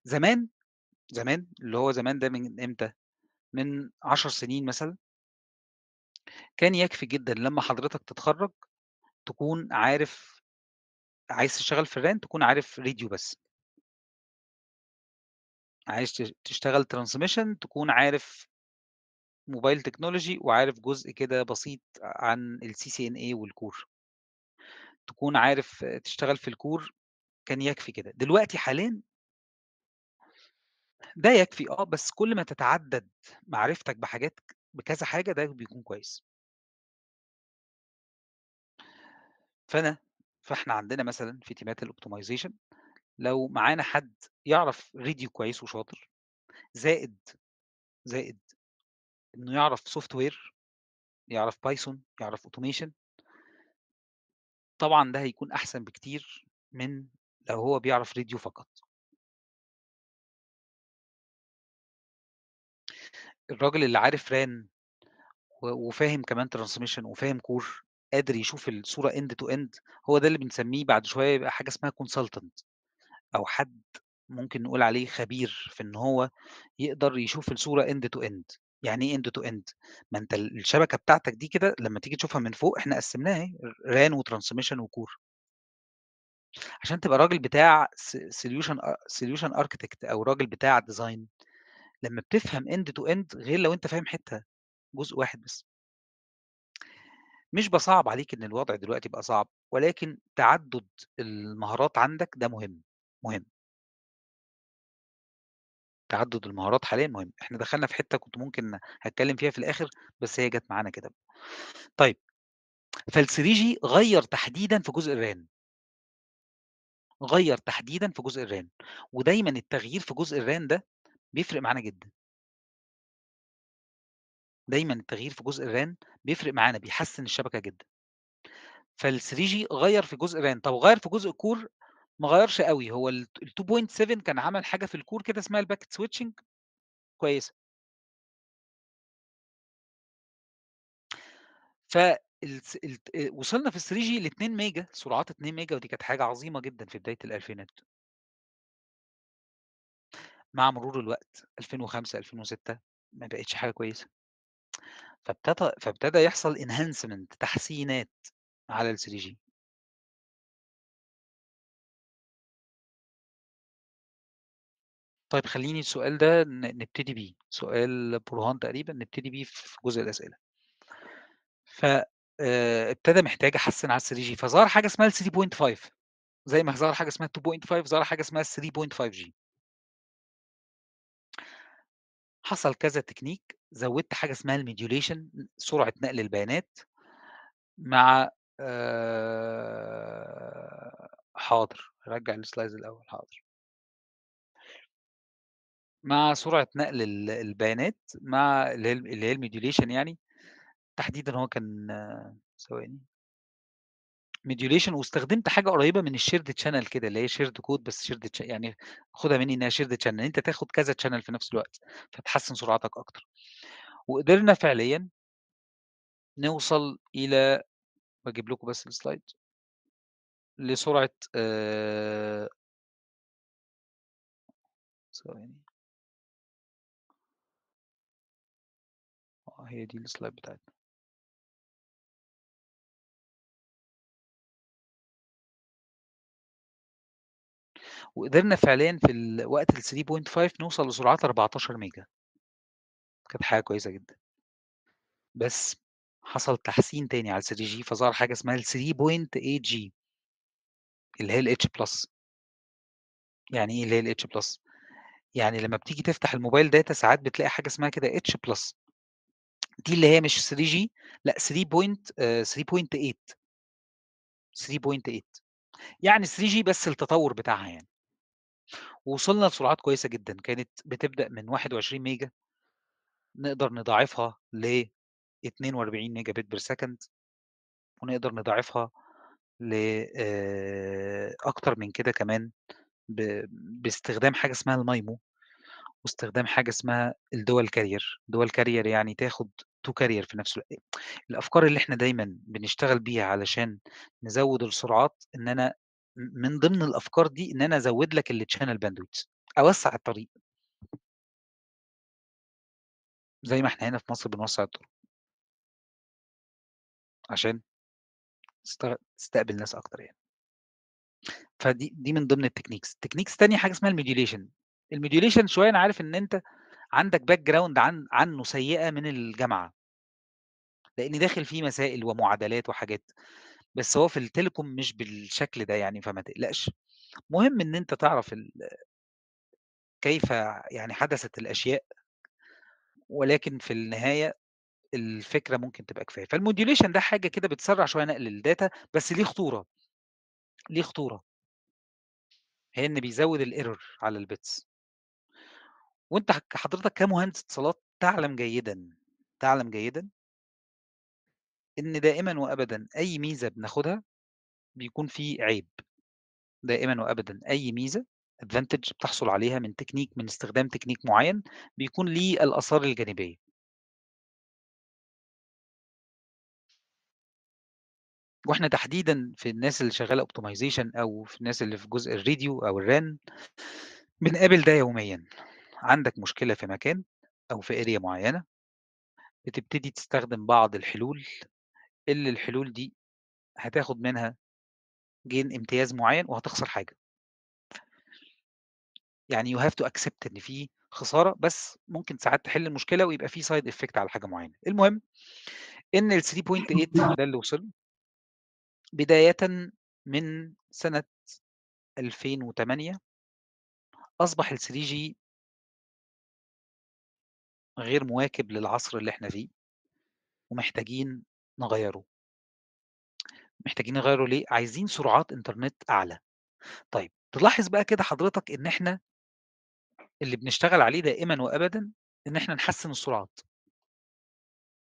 Speaker 1: زمان زمان اللي هو زمان ده من امتى من 10 سنين مثلا كان يكفي جدا لما حضرتك تتخرج تكون عارف عايز تشتغل في الران تكون عارف راديو بس. عايز تشتغل ترانسميشن تكون عارف موبايل تكنولوجي وعارف جزء كده بسيط عن السي سي ان اي والكور. تكون عارف تشتغل في الكور كان يكفي كده. دلوقتي حاليًا ده يكفي آه، بس كل ما تتعدد معرفتك بحاجات بكذا حاجة ده بيكون كويس. فأنا فاحنا عندنا مثلا في تيمات الاوبتمايزيشن لو معانا حد يعرف ريديو كويس وشاطر زائد زائد انه يعرف سوفت وير
Speaker 2: يعرف بايثون يعرف اوتوميشن طبعا ده هيكون احسن بكتير من لو هو بيعرف ريديو فقط الراجل اللي عارف ران وفاهم
Speaker 1: كمان ترانسميشن وفاهم كور قادر يشوف الصورة اند تو اند هو ده اللي بنسميه بعد شوية يبقى حاجة اسمها كونسلتنت أو حد ممكن نقول عليه خبير في إن هو يقدر يشوف الصورة اند تو اند يعني ايه اند تو اند ما انت الشبكة بتاعتك دي كده لما تيجي تشوفها من فوق احنا قسمناها ران وترانسميشن وكور عشان تبقى راجل بتاع سوليوشن سوليوشن اركتكت او راجل بتاع ديزاين لما بتفهم اند تو اند غير لو انت فاهم حته جزء واحد بس مش بصعب عليك إن الوضع دلوقتي بقى صعب، ولكن تعدُّد المهارات عندك ده مهم، مهم. تعدُّد المهارات حاليًا مهم، إحنا دخلنا في حتّة كنت ممكن هتكلم فيها في الآخر، بس هي جت معانا كده. طيب، فالسريجي غيّر تحديدًا في جزء الران غيّر تحديدًا في جزء الران ودايمًا التغيير في جزء الران ده بيفرق معانا جدًا. دايمًا التغيير في جزء الران بيفرق معانا، بيحسّن الشبكة جدًا. جي غيّر في جزء الران طب غيّر في جزء
Speaker 2: الكور ما غيّرش قوي هو ال2.7 كان عمل حاجة في الكور كده اسمها الباكت سويتشنج كويسة. ف آه، وصلنا في ال3G جي ل ميجا، سرعات 2 ميجا ودي كانت حاجة
Speaker 1: عظيمة جدًا في بداية الألفينات. مع مرور الوقت 2005، 2006 ما بقِتش حاجة كويسة. فابتدى فابتدى
Speaker 2: يحصل enhancement تحسينات على ال 3 جي طيب خليني السؤال
Speaker 1: ده نبتدي بيه سؤال برهان تقريبا نبتدي بيه في جزء الاسئله فابتدى آه، محتاج احسن على ال 3 جي فظهر حاجه اسمها ال 3.5 زي ما ظهر حاجه اسمها 2.5 ظهر حاجه اسمها 3.5 جي حصل كذا تكنيك زودت حاجه اسمها الميديوليشن سرعه نقل البيانات مع حاضر رجع السلايد الاول حاضر مع سرعه نقل البيانات مع اللي هي الميديوليشن يعني تحديدا هو كان ثواني ميديوليشن واستخدمت حاجه قريبه من الشيرد تشانل كده اللي هي شيرد كود بس شيرد يعني خدها مني انها شيرد تشانل انت تاخد كذا تشانل في نفس الوقت فتحسن سرعتك اكتر وقدرنا فعليا
Speaker 2: نوصل الى بجيب لكم بس السلايد لسرعه آه ثواني آه، هي دي السلايد بتاعتنا وقدرنا فعليا في الوقت ال 3.5 نوصل لسرعات
Speaker 1: 14 ميجا كانت حاجه كويسه جدا بس حصل تحسين تاني على 3 جي فظهر حاجه اسمها ال 3.8 جي اللي هي الاتش بلس يعني ايه اللي هي الاتش بلس يعني لما بتيجي تفتح الموبايل داتا ساعات بتلاقي حاجه اسمها كده اتش بلس دي اللي هي مش 3 جي لا 3.8 3.8 آه، يعني 3 جي بس التطور بتاعها يعني وصلنا لسرعات كويسة جدًا، كانت بتبدأ من 21 ميجا نقدر نضاعفها ل42 ميجا بت سكند ونقدر نضاعفها ل أكتر من كده كمان ب باستخدام حاجة اسمها المايمو واستخدام حاجة اسمها الدول كارير دول كارير يعني تاخد تو كارير في نفس الوقت. الأفكار اللي إحنا دايمًا بنشتغل بيها علشان نزوّد السرعات إن أنا من ضمن الافكار دي ان انا ازود لك التشانل باندويت اوسع الطريق
Speaker 2: زي ما احنا هنا في مصر بنوسع الطرق عشان تستقبل ناس اكتر يعني
Speaker 1: فدي دي من ضمن التكنيكس التكنيكس تاني حاجه اسمها الميديوليشن الميديوليشن شويه انا عارف ان انت عندك باك جراوند عن عنه سيئه من الجامعه لان داخل فيه مسائل ومعادلات وحاجات بس هو في التليكوم مش بالشكل ده يعني فما تقلقش مهم إن أنت تعرف كيف يعني حدثت الأشياء ولكن في النهاية الفكرة ممكن تبقى كفاية فالموديوليشن ده حاجة كده بتسرع شوية نقل الداتا بس ليه خطورة ليه خطورة هي إن بيزود الايرور على البيتس وانت حضرتك كمهندس اتصالات تعلم جيدا تعلم جيدا إن دائمًا وأبدًا أي ميزة بناخدها بيكون في عيب، دائمًا وأبدًا أي ميزة ادفانتج بتحصل عليها من تكنيك من استخدام تكنيك معين بيكون ليه الآثار الجانبية. وإحنا تحديدًا في الناس اللي شغالة اوبتمايزيشن أو في الناس اللي في جزء الريديو أو الران بنقابل ده يوميًا، عندك مشكلة في مكان أو في اريا معينة بتبتدي تستخدم بعض الحلول اللي الحلول دي هتاخد منها جين امتياز معين وهتخسر حاجة. يعني يو هاف تو اكسبت إن في خسارة بس ممكن ساعات تحل المشكلة ويبقى في سايد افكت على حاجة معينة. المهم إن ال 3.8 ده اللي وصل بداية من سنة 2008 أصبح ال 3 جي غير مواكب للعصر اللي احنا فيه ومحتاجين نغيّره. محتاجين نغيّره ليه؟ عايزين سرعات إنترنت أعلى. طيب تلاحظ بقى كده حضرتك إن إحنا اللي بنشتغل عليه دائمًا وأبدًا إن إحنا نحسّن السرعات.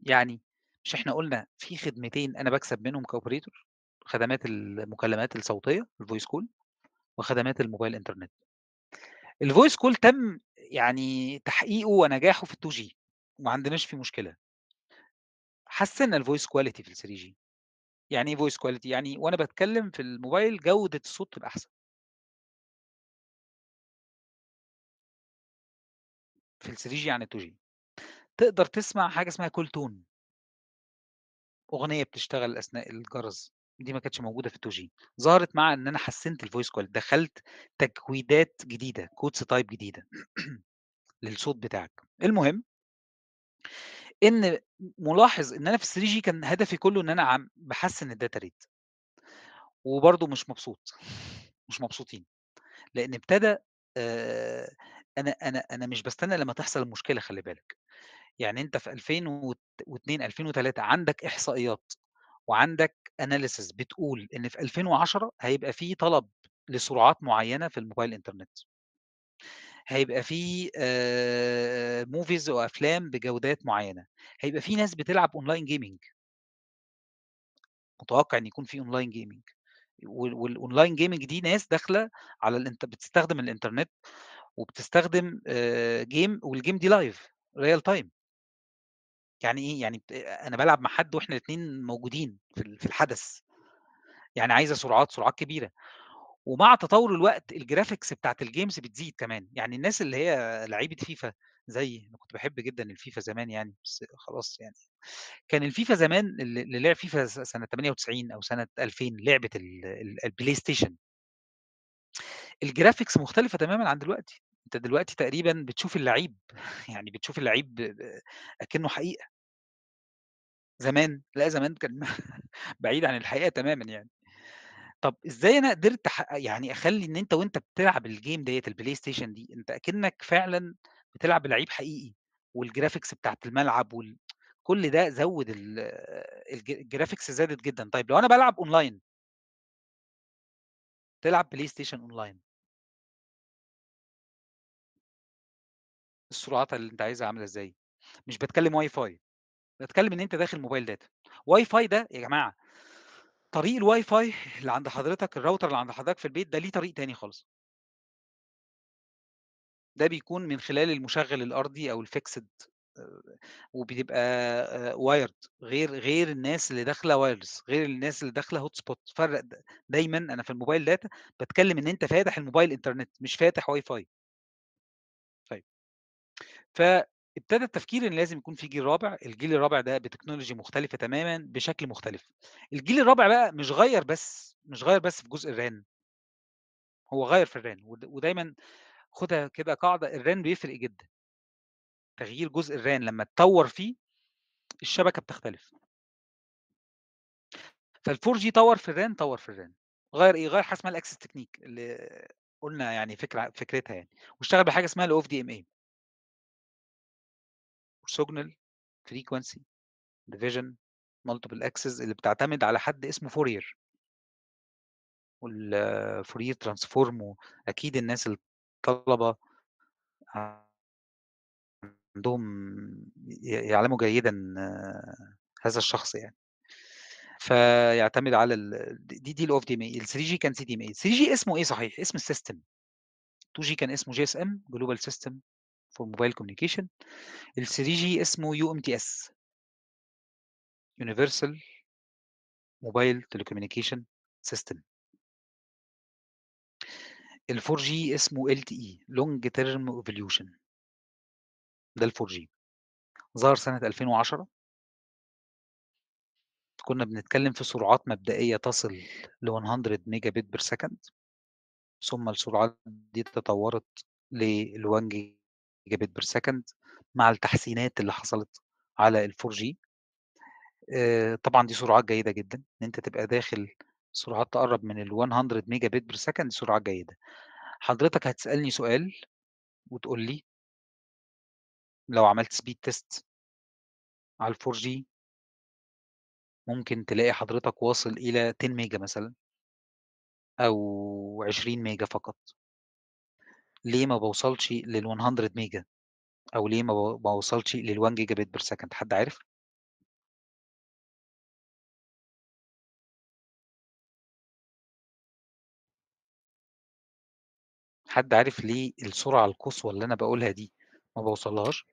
Speaker 1: يعني مش إحنا قُلنا في خدمتين أنا بكسب منهم كاوبريتور خدمات المكالمات الصوتية الفويس كول وخدمات الموبايل إنترنت. الفويس كول تم يعني تحقيقه ونجاحه في ال 2 ما عندناش في مشكلة. حسنا الفويس
Speaker 2: كواليتي في ال 3 جي يعني ايه فويس كواليتي يعني وانا بتكلم في الموبايل جوده الصوت تبقى احسن في ال 3 جي عن ال 2 جي تقدر تسمع حاجه اسمها كول تون
Speaker 1: اغنيه بتشتغل اثناء الجرس دي ما كانتش موجوده في ال 2 جي ظهرت مع ان انا حسنت الفويس كواليتي دخلت تجويدات جديده كودس تايب جديده للصوت بتاعك المهم إن ملاحظ إن أنا في 3 جي كان هدفي كله إن أنا عم بحسن الداتا ريت وبرضه مش مبسوط، مش مبسوطين. لإن ابتدى أنا أنا أنا مش بستنى لمّا تحصل المشكلة خلّي بالك. يعني أنت في 2002، 2003 عندك إحصائيات وعندك analysis بتقول إن في 2010 هيبقى في طلب لسُرعات معيّنة في الموبايل إنترنت. هيبقى في موفيز وافلام بجودات معينه هيبقى في ناس بتلعب اونلاين جيمنج متوقع ان يكون في اونلاين جيمنج والاونلاين جيمنج دي ناس داخله على الانت... بتستخدم الانترنت وبتستخدم جيم والجيم دي لايف ريال تايم يعني ايه يعني انا بلعب مع حد واحنا الاثنين موجودين في الحدث يعني عايزه سرعات سرعات كبيره ومع تطور الوقت الجرافيكس بتاعت الجيمز بتزيد كمان يعني الناس اللي هي لعيبه فيفا زي انا كنت بحب جدا الفيفا زمان يعني بس خلاص يعني كان الفيفا زمان اللي لعب فيفا سنه 98 او سنه 2000 لعبه البلاي ستيشن الجرافيكس مختلفه تماما عن دلوقتي انت دلوقتي تقريبا بتشوف اللعيب يعني بتشوف اللعيب اكنه حقيقه زمان لا زمان كان بعيد عن الحقيقه تماما يعني طب إزاي أنا قدرت يعني أخلّي إن أنت وأنت بتلعب الجيم ديت البلاي ستيشن دي، أنت أكنّك فعلًا بتلعب لعيب حقيقي، والجرافيكس بتاعت الملعب وال كل ده زوّد ال
Speaker 2: زادت جدًا، طيب لو أنا بلعب اونلاين تلعب بلاي ستيشن اونلاين
Speaker 1: السرعات اللي أنت عايزها عاملة إزاي؟ مش بتكلم واي فاي بتكلم إن أنت داخل موبايل داتا واي فاي ده يا جماعة طريق الواي فاي اللي عند حضرتك الراوتر اللي عند حضرتك في البيت ده ليه طريق تاني خالص ده بيكون من خلال المشغل الارضي او الفيكسد وبتبقى وايرد غير غير الناس اللي داخله وايرلس غير الناس اللي داخله هوت سبوت فرق دايما انا في الموبايل داتا بتكلم ان انت فاتح الموبايل انترنت مش فاتح واي فاي طيب ف ابتدى التفكير ان لازم يكون في جيل رابع الجيل الرابع ده بتكنولوجي مختلفه تماما بشكل مختلف الجيل الرابع بقى مش غير بس مش غير بس في جزء الران هو غير في الران ودايما خدها كده قاعده الران بيفرق جدا تغيير جزء الران لما تطور فيه الشبكه بتختلف فال4 جي طور في الران طور في الران غير ايه غير حاجه اسمها الاكسس تكنيك اللي قلنا يعني فكره فكرتها يعني واشتغل بحاجه اسمها الاوف دي ام اي
Speaker 2: signal frequency division multiple axis اللي بتعتمد على حد اسمه فورير والفورير
Speaker 1: ترانسفورم اكيد الناس الطلبه عندهم يعلموا جيدا هذا الشخص يعني فيعتمد على ال دي دي الاوف دي ام اي ال 3 جي كان سي دي ام اي 3 جي اسمه ايه صحيح اسم السيستم 2 جي كان اسمه جي اس ام جلوبال سيستم فور موبايل
Speaker 2: كوميونيكيشن ال 3 جي اسمه يو ام تي اس يونيفرسال موبايل Telecommunication سيستم ال 4 جي اسمه ال تي اي لونج تيرم ايفوليوشن ده ال 4 جي ظهر سنة 2010
Speaker 1: كنا بنتكلم في سرعات مبدئية تصل ل 100 ميجا بت بير سكند ثم السرعات دي تطورت لل 1 جيجا جيجابيت بير سكند مع التحسينات اللي حصلت على ال 4 جي آه، طبعا دي سرعات جيده جدا ان انت تبقى داخل سرعات تقرب من ال 100 ميجا بت بير سكند
Speaker 2: سرعه جيده حضرتك هتسالني سؤال وتقول لي لو عملت سبيد تيست على ال 4 جي ممكن تلاقي حضرتك واصل الى 10 ميجا مثلا او
Speaker 1: 20 ميجا فقط ليه ما بوصلش لل 100 ميجا
Speaker 2: او ليه ما بوصلش لل 1 جيجا بت بير سكند حد عارف حد عارف ليه السرعه القصوى اللي انا بقولها دي ما بوصلهاش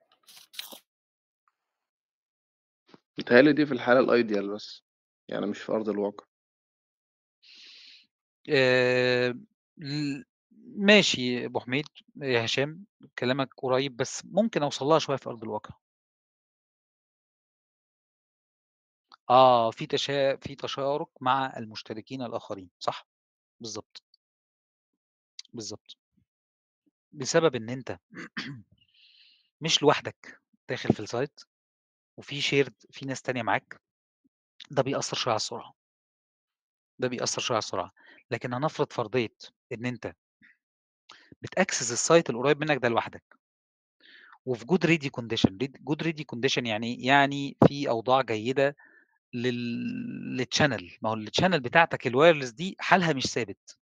Speaker 2: متهيألي دي في الحالة الأيديال بس يعني مش في أرض الواقع
Speaker 1: ماشي ابو حميد يا هشام كلامك قريب بس ممكن اوصل لها شويه في ارض الواقع آه في تشا في تشارك مع المشتركين الآخرين صح بالظبط بالظبط بسبب إن أنت مش لوحدك داخل في السايت وفي شيرد في ناس تانية معاك ده بيأثر شوية على السرعة ده بيأثر شوية على السرعة لكن هنفرض فرضية إن أنت بتاكسس السايت القريب منك ده لوحدك وفي جود ريدي كونديشن جود ريدي كونديشن يعني إيه؟ يعني في اوضاع جيده للتشانل ما هو التشانل بتاعتك الوايرلس دي حالها مش ثابت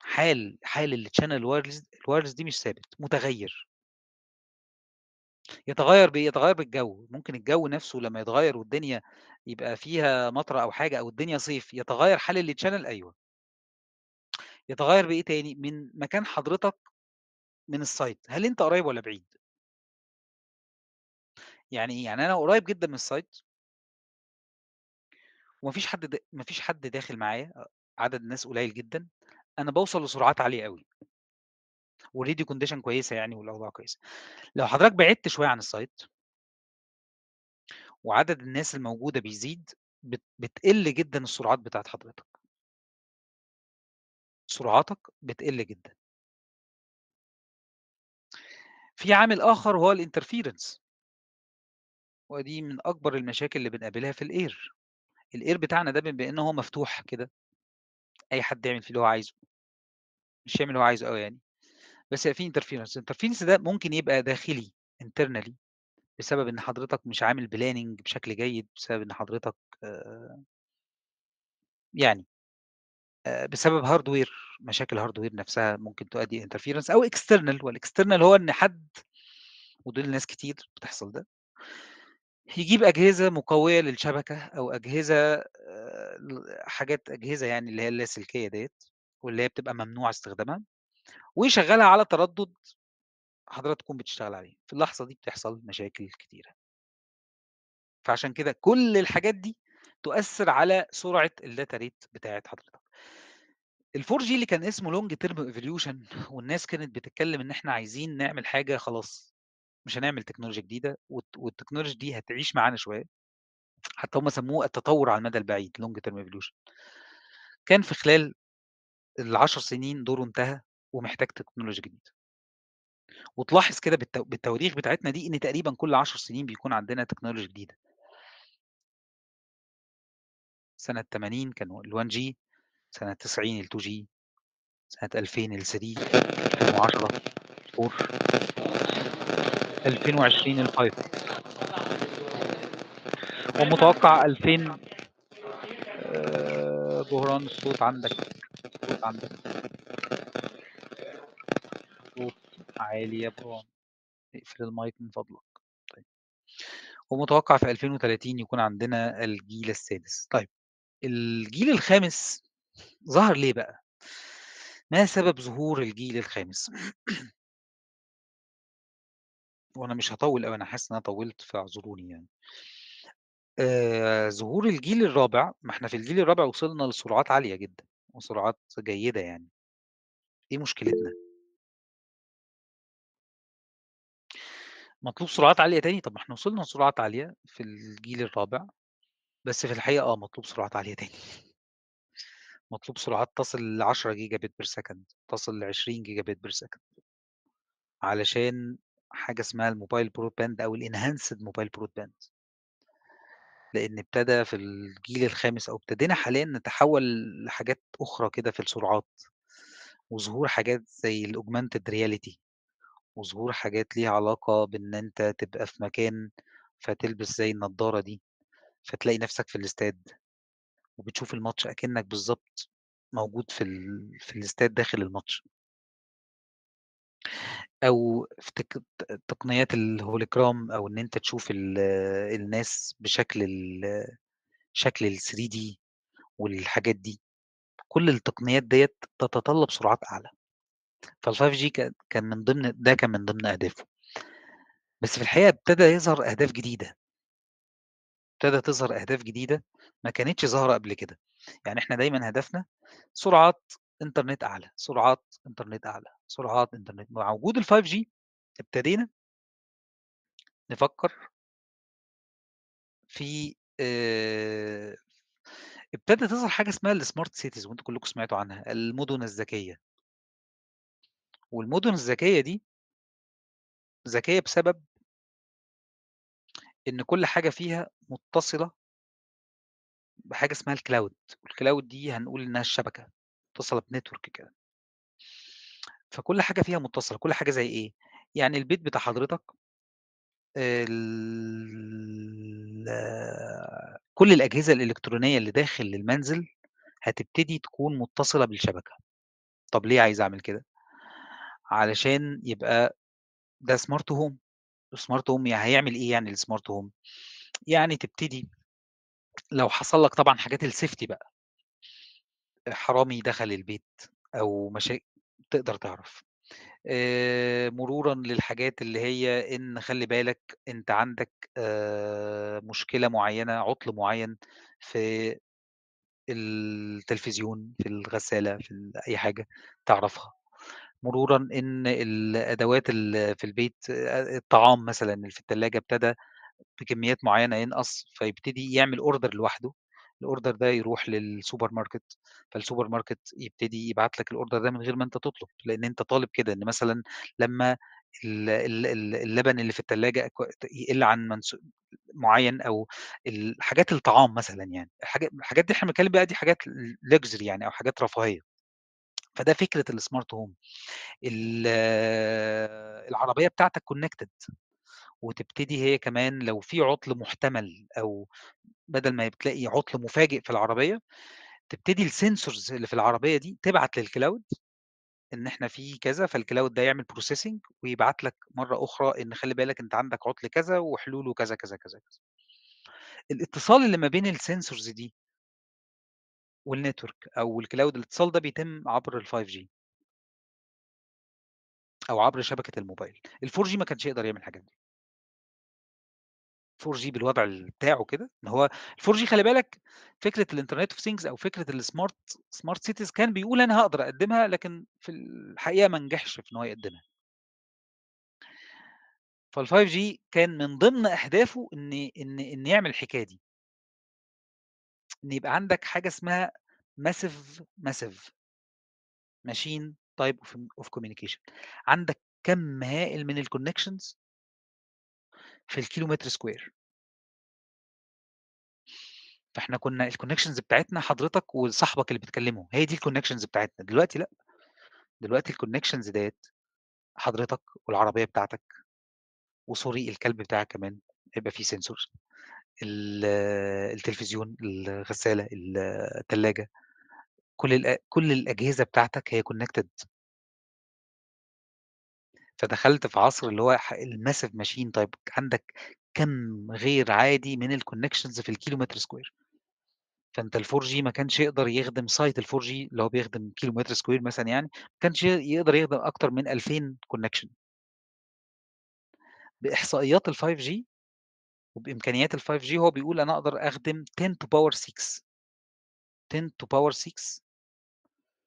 Speaker 1: حال حال التشانل الوايرلس الوايرلس دي مش ثابت متغير يتغير بيتغير بالجو ممكن الجو نفسه لما يتغير والدنيا يبقى فيها مطره او حاجه او الدنيا صيف يتغير حال التشانل ايوه يتغير بايه تاني من مكان حضرتك من السايت هل انت قريب ولا بعيد يعني ايه يعني انا قريب جدا من السايت ومفيش حد دا... مفيش حد داخل معايا عدد الناس قليل جدا انا بوصل لسرعات عاليه قوي والريدي كونديشن كويسه يعني والاوضاع كويسه لو حضرتك بعدت شويه عن السايت وعدد
Speaker 2: الناس الموجوده بيزيد بت... بتقل جدا السرعات بتاعت حضرتك سرعتك بتقل جدا في عامل اخر هو الانترفيرنس ودي من اكبر
Speaker 1: المشاكل اللي بنقابلها في الاير الاير بتاعنا ده بما انه هو مفتوح كده اي حد يعمل فيه اللي هو عايزه مش يعمل اللي هو عايزه قوي يعني بس في انترفيرنس الانترفيرنس ده ممكن يبقى داخلي انترنالي بسبب ان حضرتك مش عامل بلاننج بشكل جيد بسبب ان حضرتك آه، يعني آه، بسبب هاردوير مشاكل هاردوير نفسها ممكن تؤدي انترفيرنس او اكسترنال والاكسترنال هو ان حد ودول ناس كتير بتحصل ده يجيب اجهزه مقويه للشبكه او اجهزه آه، حاجات اجهزه يعني اللي هي اللاسلكيه ديت واللي هي بتبقى ممنوع استخدامها ويشغلها على تردد حضرتك تكون بتشتغل عليه في اللحظه دي بتحصل مشاكل كتيره فعشان كده كل الحاجات دي تؤثر على سرعه الداتا ريت بتاعت حضرتك الفور جي اللي كان اسمه لونج تيرم ايفوليوشن والناس كانت بتتكلم ان احنا عايزين نعمل حاجه خلاص مش هنعمل تكنولوجيا جديده والتكنولوجيا دي هتعيش معانا شويه حتى هم سموه التطور على المدى البعيد لونج تيرم ايفوليوشن كان في خلال العشر سنين دوره انتهى ومحتاج تكنولوجيا جديده وتلاحظ كده بالتواريخ بتاعتنا دي ان تقريبا كل عشر سنين بيكون عندنا تكنولوجيا جديده سنة 80 كان ال 1 جي سنة 90 ال 2 جي سنة 2000 ال 3 2010 4 2020 ال 5 ومتوقع 2000 آه، بوهران الصوت عندك الصوت عندك صوت عالي يا بوهران اقفل المايك من فضلك طيب. ومتوقع في 2030 يكون عندنا الجيل السادس طيب الجيل الخامس ظهر ليه بقى؟ ما سبب ظهور الجيل الخامس؟ وأنا مش هطول قوي أنا حاسس إن أنا طوّلت فاعذروني يعني. ظهور ظهور الجيل الرابع، ما إحنا في الجيل الرابع وصلنا لسرعات عالية جدًا، وسرعات جيدة يعني. إيه مشكلتنا؟ مطلوب سرعات عالية تاني؟ طب ما إحنا وصلنا لسرعات عالية في الجيل الرابع، بس في الحقيقة آه، مطلوب سرعات عالية تاني. مطلوب سرعات تصل ل10 جيجا بت بير سكند تصل ل20 جيجا بت بير سكند علشان حاجة اسمها الموبايل برود باند أو الانهانسد موبايل برود باند لأن ابتدى في الجيل الخامس أو ابتدينا حاليا نتحول لحاجات أخرى كده في السرعات وظهور حاجات زي الاوجمانتد رياليتي وظهور حاجات ليها علاقة بإن أنت تبقى في مكان فتلبس زي النضارة دي فتلاقي نفسك في الاستاد وبتشوف الماتش أكنّك بالظبط موجود في ال في الاستاد داخل الماتش. أو في تك تقنيات الهولوجرام أو إن أنت تشوف ال الناس بشكل ال شكل ال 3 دي والحاجات دي، كل التقنيات ديت تتطلّب سرعات أعلى. 5 جي كان من ضمن ده كان من ضمن أهدافه. بس في الحقيقة ابتدى يظهر أهداف جديدة. ابتدى تظهر اهداف جديده ما كانتش ظاهره قبل كده يعني احنا دايما هدفنا
Speaker 2: سرعات انترنت اعلى سرعات انترنت اعلى سرعات انترنت مع وجود ال 5 جي ابتدينا نفكر
Speaker 1: في اه ابتدى تظهر حاجه اسمها السمارت سيتيز وانتوا كلكم سمعتوا عنها المدن الذكيه والمدن الذكيه دي ذكيه بسبب إن كل حاجة فيها متصلة بحاجة اسمها الكلاود، والكلاود دي هنقول إنها الشبكة، متصلة بنتورك كده. فكل حاجة فيها متصلة، كل حاجة زي إيه؟ يعني البيت بتاع حضرتك ال كل الأجهزة الإلكترونية اللي داخل المنزل هتبتدي تكون متصلة بالشبكة. طب ليه عايز أعمل كده؟ علشان يبقى ده سمارت هوم السمارت هوم يعني هيعمل إيه يعني السمارت هوم؟ يعني تبتدي لو حصل لك طبعًا حاجات السيفتي بقى. حرامي دخل البيت أو مشاكل تقدر تعرف. مرورًا للحاجات اللي هي إن خلّي بالك أنت عندك مشكلة معيّنة، عُطْل معيّن في التلفزيون، في الغسالة، في أي حاجة تعرفها. مرورا ان الادوات اللي في البيت الطعام مثلا اللي في الثلاجه ابتدى بكميات معينه ينقص فيبتدي يعمل اوردر لوحده الاوردر ده يروح للسوبر ماركت فالسوبر ماركت يبتدي يبعت لك الاوردر ده من غير ما انت تطلب لان انت طالب كده ان مثلا لما اللبن اللي في الثلاجه يقل عن منسو... معين او الحاجات الطعام مثلا يعني الحاجات دي احنا بنتكلم بقى دي حاجات لكزري يعني او حاجات رفاهيه فده فكره السمارت هوم العربيه بتاعتك كونكتد وتبتدي هي كمان لو في عطل محتمل او بدل ما بتلاقي عطل مفاجئ في العربيه تبتدي السنسورز اللي في العربيه دي تبعت للكلاود ان احنا في كذا فالكلاود ده يعمل بروسيسنج ويبعت لك مره اخرى ان خلي بالك انت عندك عطل كذا وحلوله كذا كذا كذا كذا الاتصال اللي ما بين السنسورز دي والنتورك او الكلاود الاتصال
Speaker 2: ده بيتم عبر ال 5 جي او عبر شبكه الموبايل ال 4 جي ما كانش يقدر يعمل الحاجات دي 4 جي بالوضع بتاعه كده
Speaker 1: ما هو ال 4 جي خلي بالك فكره الانترنت اوف ثينجز او فكره السمارت سمارت سيتيز كان بيقول انا هقدر اقدمها لكن في الحقيقه ما نجحش في ان هو يقدمها فال 5 جي كان من ضمن اهدافه ان ان ان يعمل الحكايه دي ان يبقى عندك حاجه اسمها ماسيف ماسيف
Speaker 2: ماشين تايب اوف كوميونيكيشن عندك كم هائل من الكونكشنز في الكيلومتر سكوير
Speaker 1: فاحنا كنا الكونكشنز بتاعتنا حضرتك وصاحبك اللي بتكلمه هي دي الكونكشنز بتاعتنا دلوقتي لا دلوقتي الكونكشنز ديت حضرتك والعربيه بتاعتك وسوري الكلب بتاعك كمان هيبقى فيه سنسور التلفزيون الغسالة التلاجة كل كل الأجهزة بتاعتك هي كونكتد فدخلت في عصر اللي هو الماسيف ماشين طيب عندك كم غير عادي من الكونكشنز في الكيلومتر سكوير. فأنت ال4G ما كانش يقدر يخدم سايت ال4G اللي هو بيخدم كيلومتر سكوير مثلًا يعني، ما كانش يقدر يخدم أكتر من 2000 كونكشن بإحصائيات ال5G وبامكانيات ال 5 جي هو بيقول انا اقدر اخدم 10 to باور 6 10 to باور 6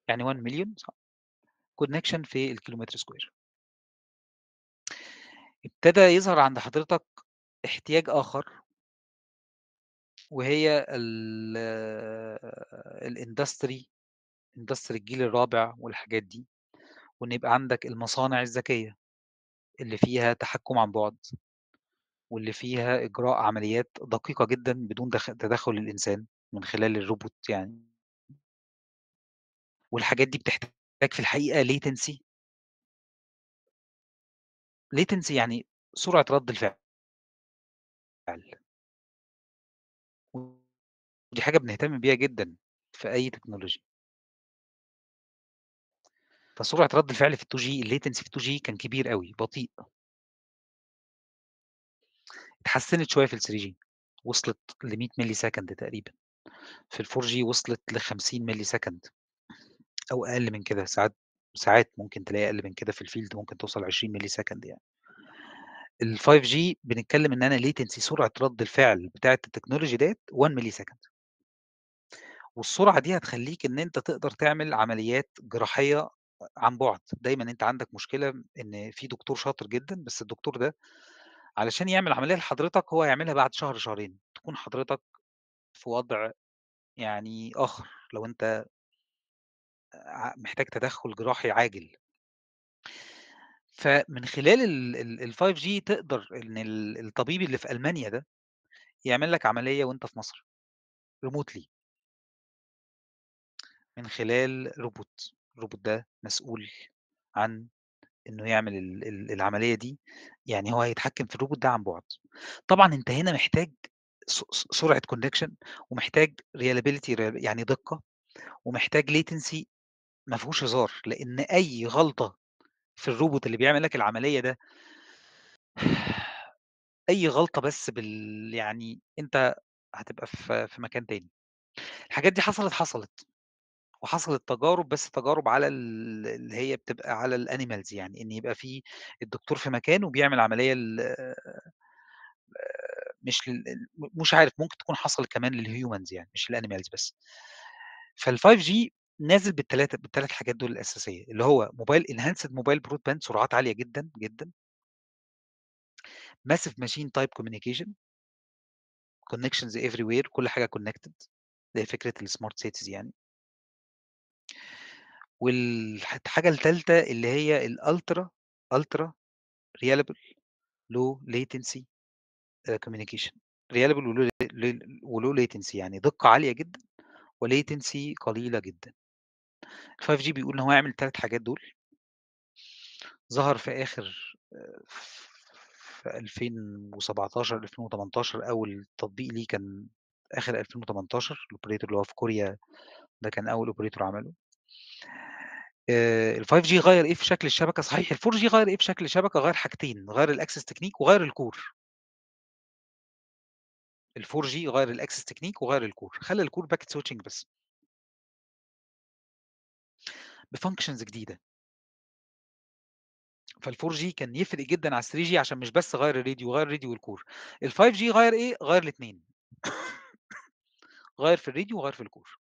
Speaker 1: يعني 1 مليون كونكشن في الكيلومتر سكوير ابتدى يظهر عند حضرتك احتياج اخر وهي الاندستري اندستري الجيل الرابع والحاجات دي وان يبقى عندك المصانع الذكيه اللي فيها تحكم عن بعد واللي فيها إجراء عمليات دقيقة جدًا
Speaker 2: بدون تدخُّل الإنسان من خلال الروبوت يعني. والحاجات دي بتحتاج في الحقيقة latency latency يعني سرعة رَد الفعل. ودي حاجة بنهتم بيها جدًا في أي تكنولوجي فسرعة رَد الفعل في ال2G في ال2G كان كبير قوي بطيء. اتحسنت شويه في ال 3 جي وصلت
Speaker 1: ل 100 ملي سكند تقريبا في ال 4 جي وصلت ل 50 ملي سكند او اقل من كده ساعات ساعات ممكن تلاقي اقل من كده في الفيلد ممكن توصل 20 ملي سكند يعني ال 5 جي بنتكلم ان انا ليتنسي سرعه رد الفعل بتاعه التكنولوجي ديت 1 ملي سكند والسرعه دي هتخليك ان انت تقدر تعمل عمليات جراحيه عن بعد دايما انت عندك مشكله ان في دكتور شاطر جدا بس الدكتور ده علشان يعمل عمليه لحضرتك هو هيعملها بعد شهر، شهرين، تكون حضرتك في وضع يعني آخر، لو أنت محتاج تدخُّل جراحي عاجل. فمن خلال ال 5 g تقدر إن الطبيب اللي في ألمانيا ده، يعمل لك عملية وأنت في مصر ريموتلي من خلال روبوت، الروبوت ده مسؤول عن إنه يعمل العملية دي، يعني هو هيتحكم في الروبوت ده عن بُعد. طبعًا أنت هنا محتاج سرعة كونكشن ومحتاج ريلابيلتي يعني دقة، ومحتاج ليتنسي ما فيهوش هزار، لإن أي غلطة في الروبوت اللي بيعمل لك العملية ده أي غلطة بس بال يعني أنت هتبقى في في مكان تاني. الحاجات دي حصلت، حصلت. وحصلت تجارب بس تجارب على اللي هي بتبقى على الأنيمالز يعني إن يبقى في الدكتور في مكان وبيعمل عملية مش مش عارف ممكن تكون حصل كمان للهيومنز يعني مش للأنيمالز بس فال5 جي نازل بالثلاثه بالثلاث حاجات دول الاساسيه اللي هو موبايل انهانسد موبايل برود باند سرعات عاليه جدا جدا
Speaker 2: ماسيف ماشين تايب كوميونيكيشن كونكشنز افري وير كل حاجه كونكتد ده فكره السمارت سيتيز يعني
Speaker 1: والحاجه الثالثه التالتة اللي هي الالترا الترا ريالبل لو ليتنسي كوميونيكيشن ريالبل ولو ليتنسي يعني دقة عالية جدًا وليتنسي قليلة جدًا. 5G بيقول إن هو هيعمل الثلاث حاجات دول. ظهر في آخر آه، في 2017، 2018 أول تطبيق ليه كان آخر 2018، الاوبريتور اللي هو في كوريا ده كان أول اوبريتور عمله. آه، ال ال5G غيّر إيه في شكل الشبكة؟ صحيح ال4G غيّر إيه في شكل الشبكة؟ غيّر
Speaker 2: حاجتين، غيّر الاكسس تكنيك وغيّر الكور ال4G غيّر الاكسس تكنيك وغيّر الكور خلّى الكور باكت سويتشنج بس. بفانكشنز جديدة. فال4G كان يفرق
Speaker 1: جدًا 3 ال3G عشان مش بس غيّر الراديو، غيّر الراديو والكور ال5G غيّر إيه؟ غيّر الاثنين غيّر في الراديو وغيّر في الكور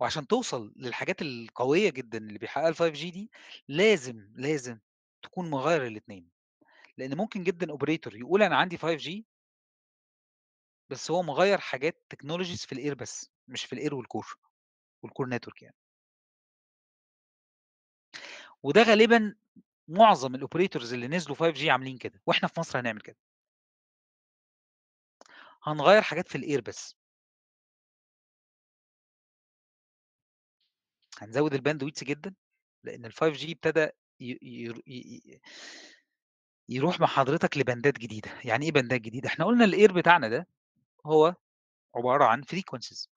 Speaker 1: وعشان توصل للحاجات القوية جدًا اللي بيحققها ال5G جي دي لازم، لازم تكون مغيّر الاتنين، لإن ممكن جدًا اوبريتور يقول أنا عندي 5 جي بس هو مغيّر حاجات تكنولوجيز في الاير بس، مش في الاير والكور والكور
Speaker 2: نتورك يعني. وده غالبًا معظم الاوبريتورز اللي نزلوا 5G عاملين كده، وإحنا في مصر هنعمل كده. هنغيّر حاجات في الاير بس. هنزود الباندويتس جدا لان ال 5 جي ابتدى
Speaker 1: يروح مع حضرتك لباندات جديده يعني ايه باندات جديده احنا قلنا الاير بتاعنا ده هو عباره عن فريكونسيز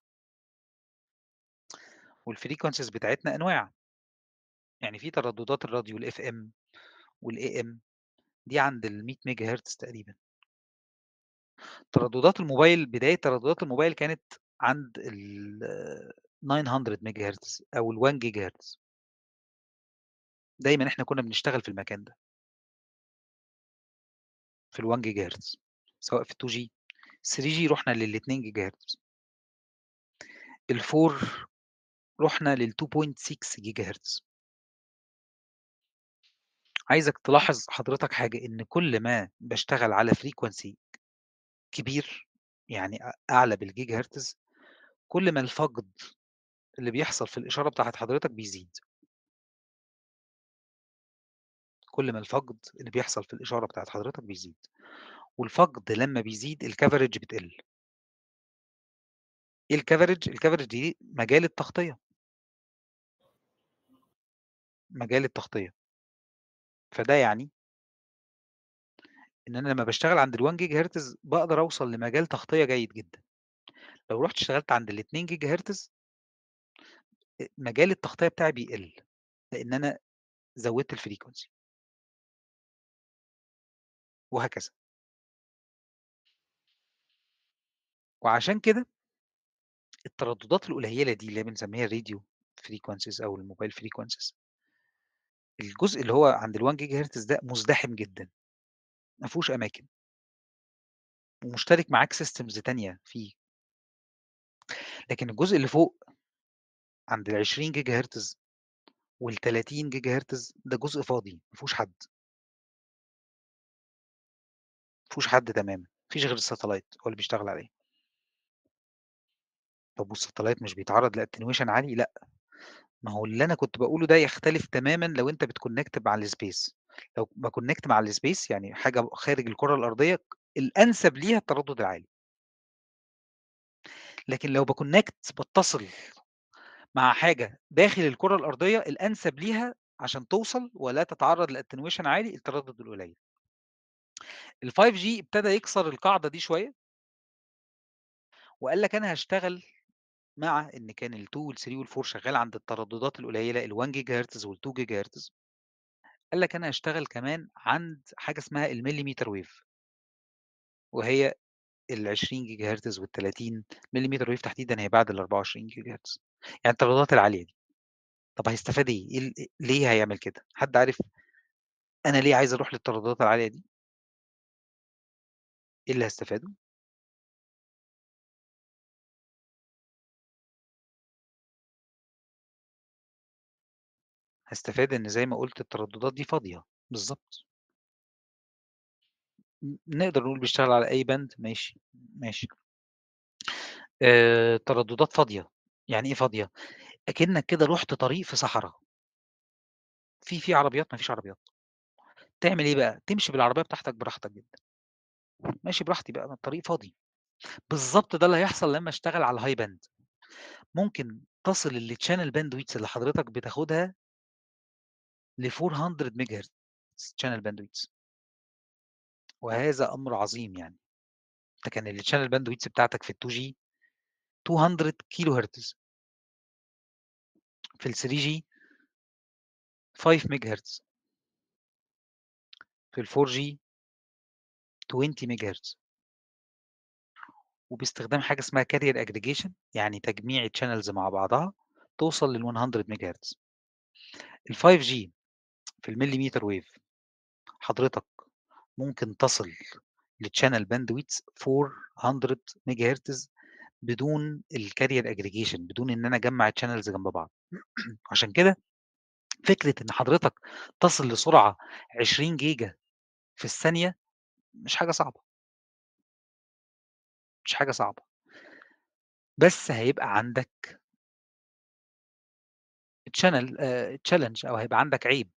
Speaker 1: والفريكونسيز بتاعتنا انواع يعني في ترددات الراديو الاف ام والاي ام دي عند ال 100 ميجا هرتز تقريبا ترددات الموبايل بدايه ترددات الموبايل كانت عند 900
Speaker 2: ميجا هرتز او ال 1 جيجا هرتز دايما احنا كنا بنشتغل في المكان ده في ال 1 جيجا هرتز سواء في 2 جي 3 جي رحنا لل 2 جيجا هرتز ال 4
Speaker 1: رحنا لل 2.6 جيجا هرتز عايزك تلاحظ حضرتك حاجة إن كل ما بشتغل على فريكونسي كبير
Speaker 2: يعني أعلى بالجيجا هرتز كل ما الفقد اللي بيحصل في الإشارة بتاعة حضرتك بيزيد. كل
Speaker 1: ما الفقد اللي بيحصل في الإشارة بتاعة حضرتك بيزيد، والفقد لمّا بيزيد الكفرج
Speaker 2: بتقل. إيه الكفرج؟ الكفرج دي مجال التغطية. مجال التغطية. فده يعني إن أنا لمّا بشتغل عند ال1 جيجا هرتز بقدر أوصل
Speaker 1: لمجال تغطية جيد جدًا. لو رُحت اشتغلت عند ال2 جيجا هرتز
Speaker 2: مجال التغطية بتاعي بيقل لأن أنا زودت الفريكونسي وهكذا وعشان كده الترددات القليلة دي اللي بنسميها الراديو
Speaker 1: فريكونسيز أو الموبايل فريكونسيز الجزء اللي هو عند ال 1 جيجا
Speaker 2: هرتز ده مزدحم جدا ما فيهوش أماكن ومشترك معاك سيستمز تانية فيه لكن الجزء اللي فوق
Speaker 1: عند ال 20 جيجا هرتز وال 30 جيجا هرتز ده جزء فاضي ما فيهوش حد ما فيهوش حد تماما مفيش غير الساتلايت هو اللي بيشتغل عليه طب والساتلايت مش بيتعرض لاتنويشن عالي لا ما هو اللي انا كنت بقوله ده يختلف تماما لو انت بتكونكت مع السبيس لو ما كونكت مع السبيس يعني حاجه خارج الكره الارضيه الانسب ليها التردد العالي لكن لو بكونكت بتصل مع حاجه داخل الكره الارضيه الانسب ليها عشان توصل ولا تتعرض لاتنويشن عالي التردد القليل ال 5 جي ابتدى يكسر القاعده دي شويه وقال لك انا هشتغل مع ان كان ال2 وال3 وال4 شغال عند الترددات القليله ال1 جيجا هرتز وال2 جيجا هرتز قال لك انا هشتغل كمان عند حاجه اسمها المليمتر ويف وهي ال 20 جيجا هرتز وال 30 مليمتر ويف تحديدا هي بعد ال 24 جيجا هرتز يعني الترددات العالية دي. طب هيستفاد إيه؟ إيه ليه هيعمل كده؟ حد عارف أنا
Speaker 2: ليه عايز أروح للترددات العالية دي؟ إيه اللي هستفاده؟ هستفاد إن زي ما قُلت الترددات دي فاضية، بالظبط نقدر نقول بيشتغل على أي بند ماشي،
Speaker 1: ماشي. ماشي آه، ترددات فاضية. يعني إيه فاضية؟ أكنك كده رُحت طريق في صحراء في في عربيات، ما فيش عربيات. تعمل إيه بقى، تمشي بالعربية بتاعتك براحتك جدًا. ماشي براحتي بقى، ما الطريق فاضي. بالظبط ده اللي هيحصل لمّا أشتغل على الهاي باند ممكن تصل باند ويتس اللي حضرتك بتاخدها ل400 ميجا هرتز تشانل باند ويتس وهذا أمر عظيم يعني. أنت كان التشانل باند ويتس بتاعتك في ال2G 200 كيلو هرتز.
Speaker 2: في ال 3 جي 5 ميجا هرتز في ال 4 جي 20 ميجا هرتز
Speaker 1: وباستخدام حاجه اسمها كارير اجريجيشن يعني تجميع تشانلز مع بعضها توصل لل 100 ميجا هرتز ال 5 جي في المليمتر ويف حضرتك ممكن تصل للشانل باندويتس 400 ميجا هرتز بدون الكارير اجريجيشن بدون ان انا اجمع الشانلز جنب بعض عشان كده فكره ان حضرتك تصل لسرعه
Speaker 2: 20 جيجا في الثانيه مش حاجه صعبه مش حاجه صعبه بس هيبقى عندك تشانل آه، تشالنج او هيبقى عندك عيب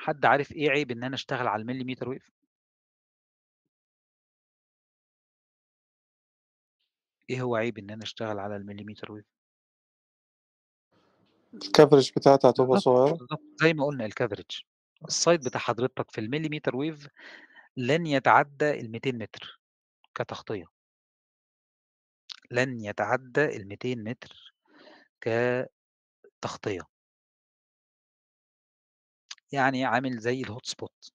Speaker 2: حد عارف ايه عيب ان انا اشتغل على المليمتر ويف إيه هو عيب إن أنا أشتغل على المليمتر ويف الكفرج بتاعتها هتبقى صغيرة.
Speaker 1: زي ما قُلنا الكفرج السايد بتاع حضرتك في المليمتر ويف لن يتعدّى ال200 متر كتغطية.
Speaker 2: لن يتعدّى ال200 متر كتغطية. يعني عامل زي الهوت سبوت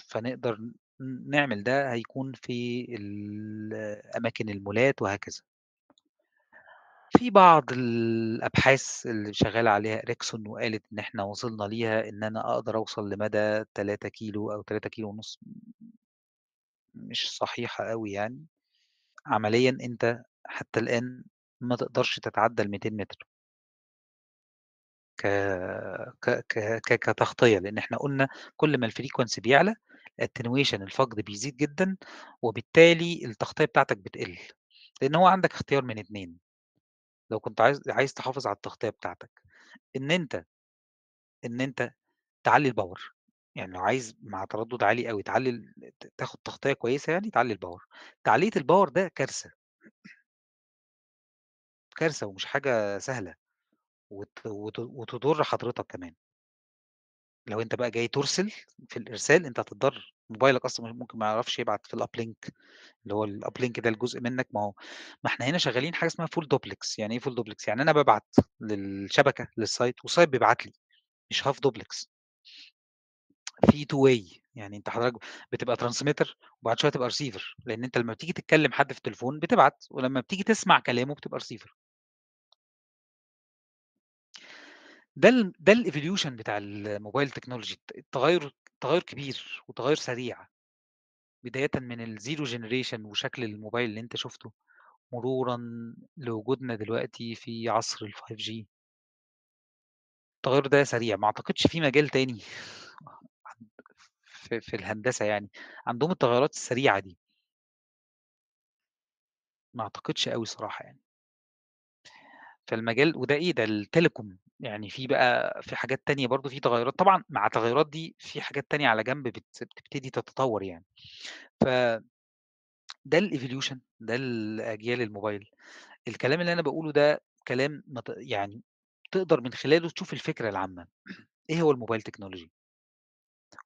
Speaker 2: فنقدر نعمل ده هيكون
Speaker 1: في الأماكن المولات وهكذا. في بعض الأبحاث اللي شغال عليها إريكسون وقالت إن إحنا وصلنا ليها إن أنا أقدر أوصل لمدى 3 كيلو أو 3 كيلو ونص مش صحيحة أوي يعني عمليا أنت حتى الآن ما تقدرش تتعدى ال 200 متر ك... ك... ك... كتغطية لأن إحنا قلنا كل ما الفريكونسي بيعلى اتنويشن الفقد بيزيد جدا وبالتالي التغطيه بتاعتك بتقل لان هو عندك اختيار من اتنين لو كنت عايز عايز تحافظ على التغطيه بتاعتك ان انت ان انت تعلي الباور يعني لو عايز مع تردد عالي قوي تعلي تاخد تغطيه كويسه يعني تعلي الباور تعليه الباور ده كارثه كارثه ومش حاجه سهله وتضر حضرتك كمان لو انت بقى جاي ترسل في الارسال انت هتضطر موبايلك اصلا ممكن ما يعرفش يبعت في الاب لينك اللي هو الاب لينك ده الجزء منك ما هو ما احنا هنا شغالين حاجه اسمها فول دوبلكس يعني ايه فول دوبلكس يعني انا ببعت للشبكه للسايت والسايت بيبعت لي مش هاف دوبلكس في تو واي يعني انت حضرتك بتبقى ترانسميتر وبعد شويه تبقى ريسيفر لان انت لما بتيجي تتكلم حد في التليفون بتبعت ولما بتيجي تسمع كلامه بتبقى ريسيفر ده الـ ده الايفوليوشن بتاع الموبايل تكنولوجي التغير تغير كبير وتغير سريع. بدايةً من الزيرو generation وشكل الموبايل اللي أنت شُفته، مرورًا لوجودنا دلوقتي في عصر ال5G. التغير ده سريع، ما أعتقدش في مجال تاني في في الهندسة يعني، عندهم التغيرات السريعة دي. ما أعتقدش أوي الصراحة يعني. فالمجال وده إيه ده التليكوم يعني في بقى في حاجات تانية برضو في تغيرات طبعًا مع التغيرات دي في حاجات تانية على جنب بتبتدي تتطور يعني ف ده الايفوليوشن ده الأجيال الموبايل، الكلام اللي أنا بقوله ده كلام يعني تقدر من خلاله تشوف الفكرة العامة، إيه هو الموبايل تكنولوجي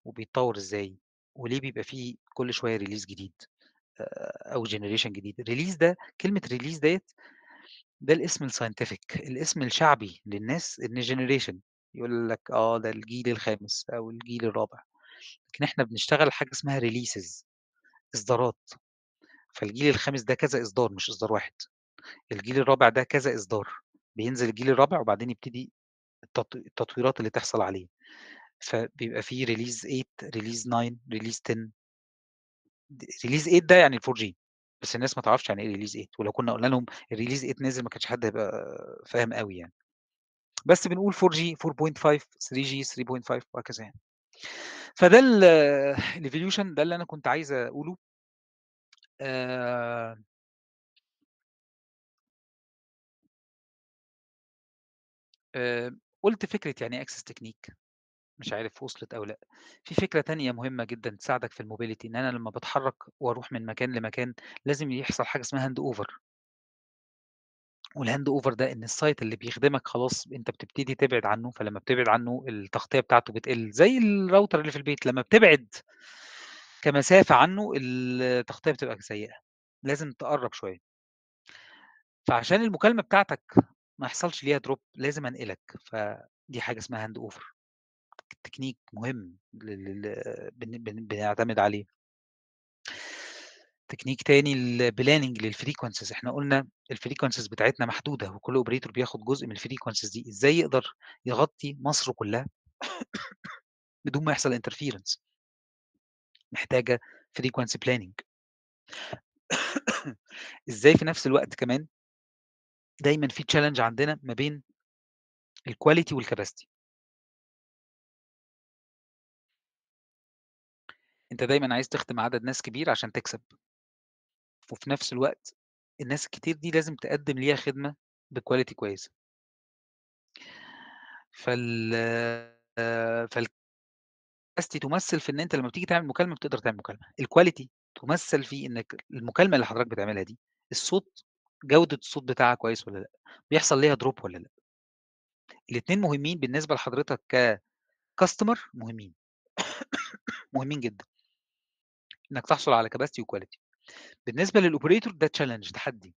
Speaker 1: وبيتطور إزاي؟ وليه بيبقى في كل شوية ريليز جديد أو جنريشن جديد؟ الريليز ده كلمة ريليز ديت ده الاسم الساينتفك، الاسم الشعبي للناس إن جينيريشن يقول لك آه ده الجيل الخامس أو الجيل الرابع، لكن إحنا بنشتغل حاجة اسمها ريليسز إصدارات، فالجيل الخامس ده كذا إصدار مش إصدار واحد، الجيل الرابع ده كذا إصدار، بينزل الجيل الرابع وبعدين يبتدي التطويرات اللي تحصل عليه، فبيبقى فيه ريليز 8 ريليز 9 ريليز 10 ريليز 8 ده يعني ال 4 جي بس الناس ما تعرفش يعني إيه ريليز 8 ولو كنا قلنا لهم الريليز 8 نازل ما كانش حد هيبقى فاهم قوي يعني بس بنقول 4G 4.5 3G 3.5 وهكذا
Speaker 2: يعني فده الايفوليوشن ده اللي انا كنت عايز اقوله آه. آه، قلت فكره يعني اكسس تكنيك مش عارف
Speaker 1: وصلت أو لأ. في فكرة تانية مهمة جدًا تساعدك في الموبيليتي إن أنا لمّا بتحرك وأروح من مكان لمكان، لازم يحصل حاجة اسمها هاند اوفر والهاند اوفر ده إن السايت اللي بيخدمك خلاص أنت بتبتدي تبعد عنه، فلمّا بتبعد عنه التغطية بتاعته بتقِل، زي الراوتر اللي في البيت لمّا بتبعد كمسافة عنه التغطية بتبقى سيئة، لازم تقرّب شوية. فعشان المكالمة بتاعتك ما يحصلش ليها دروب لازم أنقلك، فدي حاجة اسمها هاند اوفر تكنيك مهم بنعتمد عليه تكنيك تاني البلاننج للفريكونسيز احنا قلنا الفريكونسيز بتاعتنا محدوده وكل اوبريتور بياخد جزء من الفريكونسيز دي ازاي يقدر يغطي مصر كلها بدون ما يحصل انترفيرنس محتاجه فريكونسي بلاننج ازاي في نفس الوقت كمان دايما في تشالنج
Speaker 2: عندنا ما بين الكواليتي والكباستي أنت دايمًا عايز تخدم عدد ناس كبير عشان تكسب.
Speaker 1: وفي نفس الوقت الناس الكتير دي لازم تقدّم ليها خدمة بكواليتي كويسة. فال فال فالcapacity تُمثّل في إن أنت لمّا بتيجي تعمل مكالمة بتقدر تعمل مكالمة، الكواليتي تُمثّل في إنك المكالمة اللي حضرتك بتعملها دي، الصوت جودة الصوت بتاعها كويس ولا لأ، بيحصل ليها دروب ولا لأ. الاثنين مهمين بالنسبة لحضرتك كاستمر مهمين جدًا. انك تحصل على كباستي وكواليتي بالنسبه للاوبريتور ده تشالنج تحدي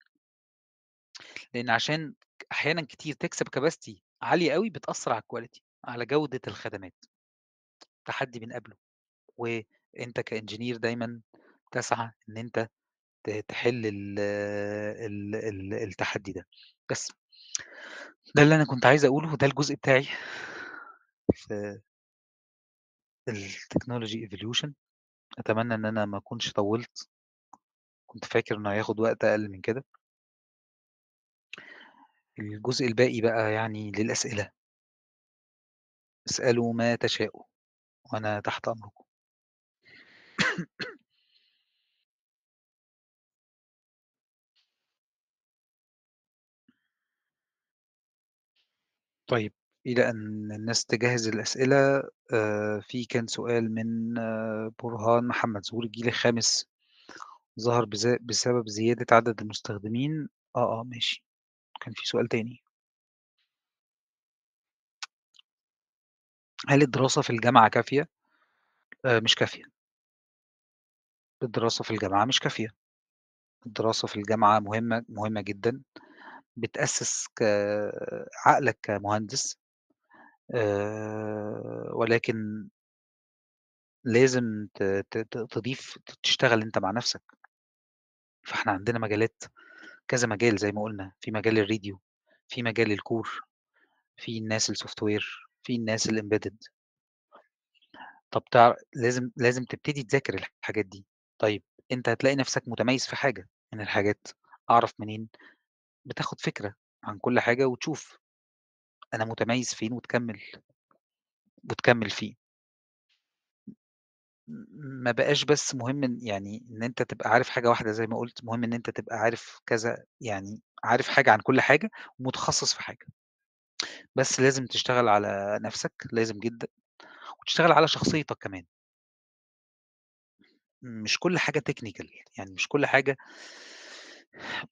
Speaker 1: لان عشان احيانا كتير تكسب كباستي عاليه قوي بتاثر على الكواليتي على جوده الخدمات تحدي بنقابله وانت كانجينير دايما تسعى ان انت تحل ال ال التحدي ده بس ده اللي انا كنت عايز اقوله ده الجزء بتاعي في التكنولوجي ايفوليوشن أتمنى إن أنا ما أكونش طوّلت، كنت فاكر إنه هياخد وقت أقل من كده. الجزء الباقي بقى يعني للأسئلة. اسألوا ما تشاءوا،
Speaker 2: وأنا تحت أمركم. طيب. إلى أن الناس تجهز الأسئلة آه،
Speaker 1: في كان سؤال من آه، برهان محمد ظهور الجيل الخامس ظهر بسبب زيادة عدد المستخدمين اه اه ماشي كان في سؤال تاني هل الدراسة في الجامعة كافية؟ آه، مش كافية الدراسة في الجامعة مش كافية الدراسة في الجامعة مهمة مهمة جدا بتأسس عقلك كمهندس آه، ولكن لازم تضيف تشتغل أنت مع نفسك. فإحنا عندنا مجالات كذا مجال زي ما قُلنا، في مجال الراديو، في مجال الكور، في الناس السوفت وير في الناس الامبيدد طب تع لازم لازم تبتدي تذاكر الحاجات دي. طيب أنت هتلاقي نفسك متميز في حاجة من الحاجات، أعرف منين؟ بتاخد فكرة عن كل حاجة وتشوف. انا متميز فين وتكمل وتكمل فيه ما بقاش بس مهم يعني ان انت تبقى عارف حاجه واحده زي ما قلت مهم ان انت تبقى عارف كذا يعني عارف حاجه عن كل حاجه ومتخصص في حاجه بس لازم تشتغل على نفسك لازم جدا وتشتغل على شخصيتك كمان مش كل حاجه تكنيكال يعني مش كل حاجه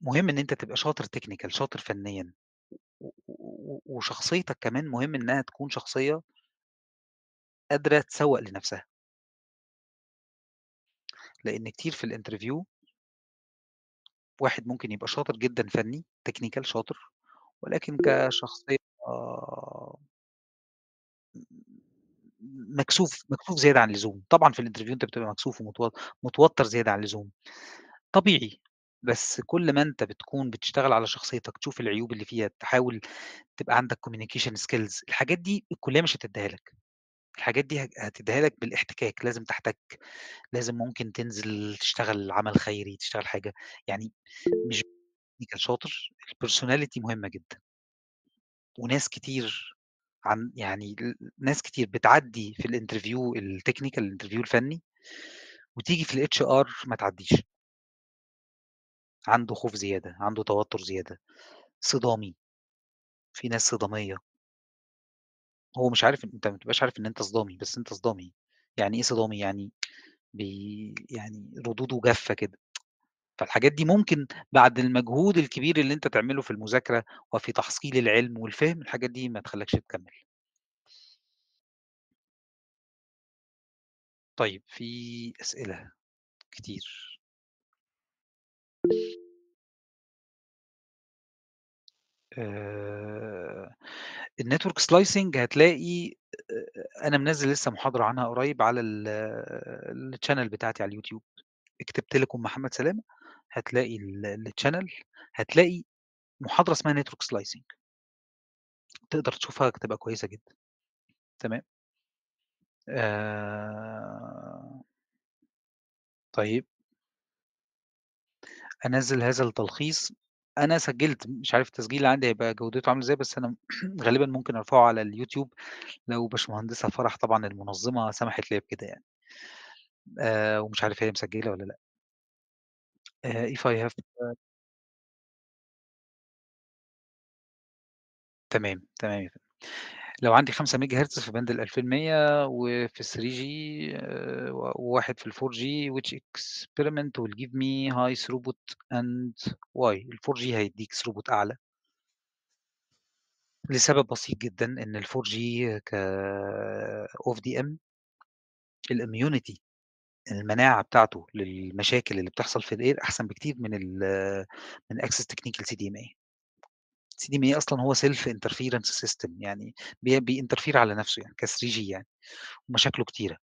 Speaker 1: مهم ان انت تبقى شاطر تكنيكال شاطر فنيا وشخصيتك كمان مهم إنها تكون شخصية قادرة تسوق لنفسها لأن كتير في الانترفيو واحد ممكن يبقى شاطر جدا فني تكنيكال شاطر ولكن كشخصية مكسوف مكسوف زيادة عن اللزوم طبعا في الانترفيو انت بتبقى مكسوف ومتوتر زيادة عن اللزوم طبيعي بس كل ما أنت بتكون بتشتغل على شخصيتك، تشوف العيوب اللي فيها، تحاول تبقى عندك communication skills الحاجات دي الكلية مش هتديها لك. الحاجات دي هتديها لك بالاحتكاك، لازم تحتك، لازم ممكن تنزل تشتغل عمل خيري، تشتغل حاجة، يعني مش شاطر، البرسوناليتي مهمة جدًا. وناس كتير عن يعني ناس كتير بتعدّي في الانترفيو التكنيكال الانترفيو الفني، وتيجي في الاتش ار ما تعدّيش. عنده خوف زيادة عنده توتر زيادة صدامي في ناس صدامية هو مش عارف انت ما تبقاش عارف ان انت صدامي بس انت صدامي يعني ايه صدامي يعني بي يعني ردوده جافة كده فالحاجات دي ممكن بعد المجهود الكبير اللي انت تعمله في المذاكرة وفي تحصيل
Speaker 2: العلم والفهم الحاجات دي ما تخلكش تكمل طيب في أسئلة كتير
Speaker 1: آآ الnetwork slicing هتلاقي آه، أنا منزّل لسه محاضرة عنها قريب على التشانل آه، بتاعتي على اليوتيوب، اكتبت لكم محمد سلامة هتلاقي التشانل هتلاقي محاضرة اسمها network slicing. تقدر تشوفها تبقى كويسة جدًا. تمام؟ آه... طيب انزل هذا التلخيص انا سجلت مش عارف التسجيل عندي هيبقى جودته عامله ازاي بس انا غالبا ممكن ارفعه على اليوتيوب لو باشمهندسه فرح طبعا المنظمه
Speaker 2: سمحت لي بكده يعني آه ومش عارف هي مسجله ولا لا آه if I have تمام تمام يا فندم لو عندي 5 ميجا هرتز في بند ال 2100 وفي
Speaker 1: 3 جي آه، وواحد في ال 4 جي which experiment will give me high throughput and why ال 4 جي هيديك throughput اعلى لسبب بسيط جدا ان ال 4 جي ك اوف دي ام الاميونيتي المناعه بتاعته للمشاكل اللي بتحصل في الاير احسن بكتير من الـ من اكسس تكنيكال سي دي ام اي سي دي ام اي اصلا هو سيلف انترفيرنس سيستم يعني بينترفير على نفسه يعني ك 3 جي يعني ومشاكله كتيره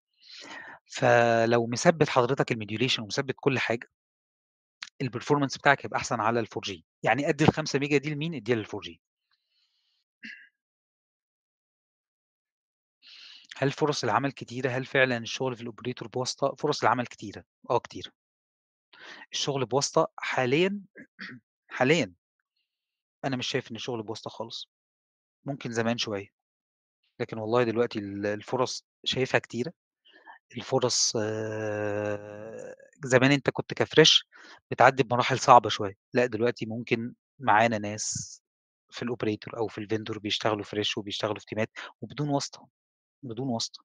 Speaker 1: فلو مثبت حضرتك الميديوليشن ومثبت كل حاجه البرفورمانس بتاعك هيبقى احسن على ال 4 جي يعني ادي ال 5 ميجا دي لمين اديها لل 4 جي هل فرص العمل كتيرة؟ هل فعلا الشغل في الأوبريتور بواسطة؟ فرص العمل كتيرة، أه كتيرة. الشغل بواسطة حاليا حاليا أنا مش شايف إن الشغل بواسطة خالص، ممكن زمان شوية، لكن والله دلوقتي الفُرَص شايفها كتيرة، الفُرَص زمان أنت كنت كفرش بتعدّي بمراحل صعبة شوية، لأ دلوقتي ممكن معانا ناس في الاوبريتور أو في الفندور بيشتغلوا فريش وبيشتغلوا في تيمات وبدون واسطة، بدون واسطة.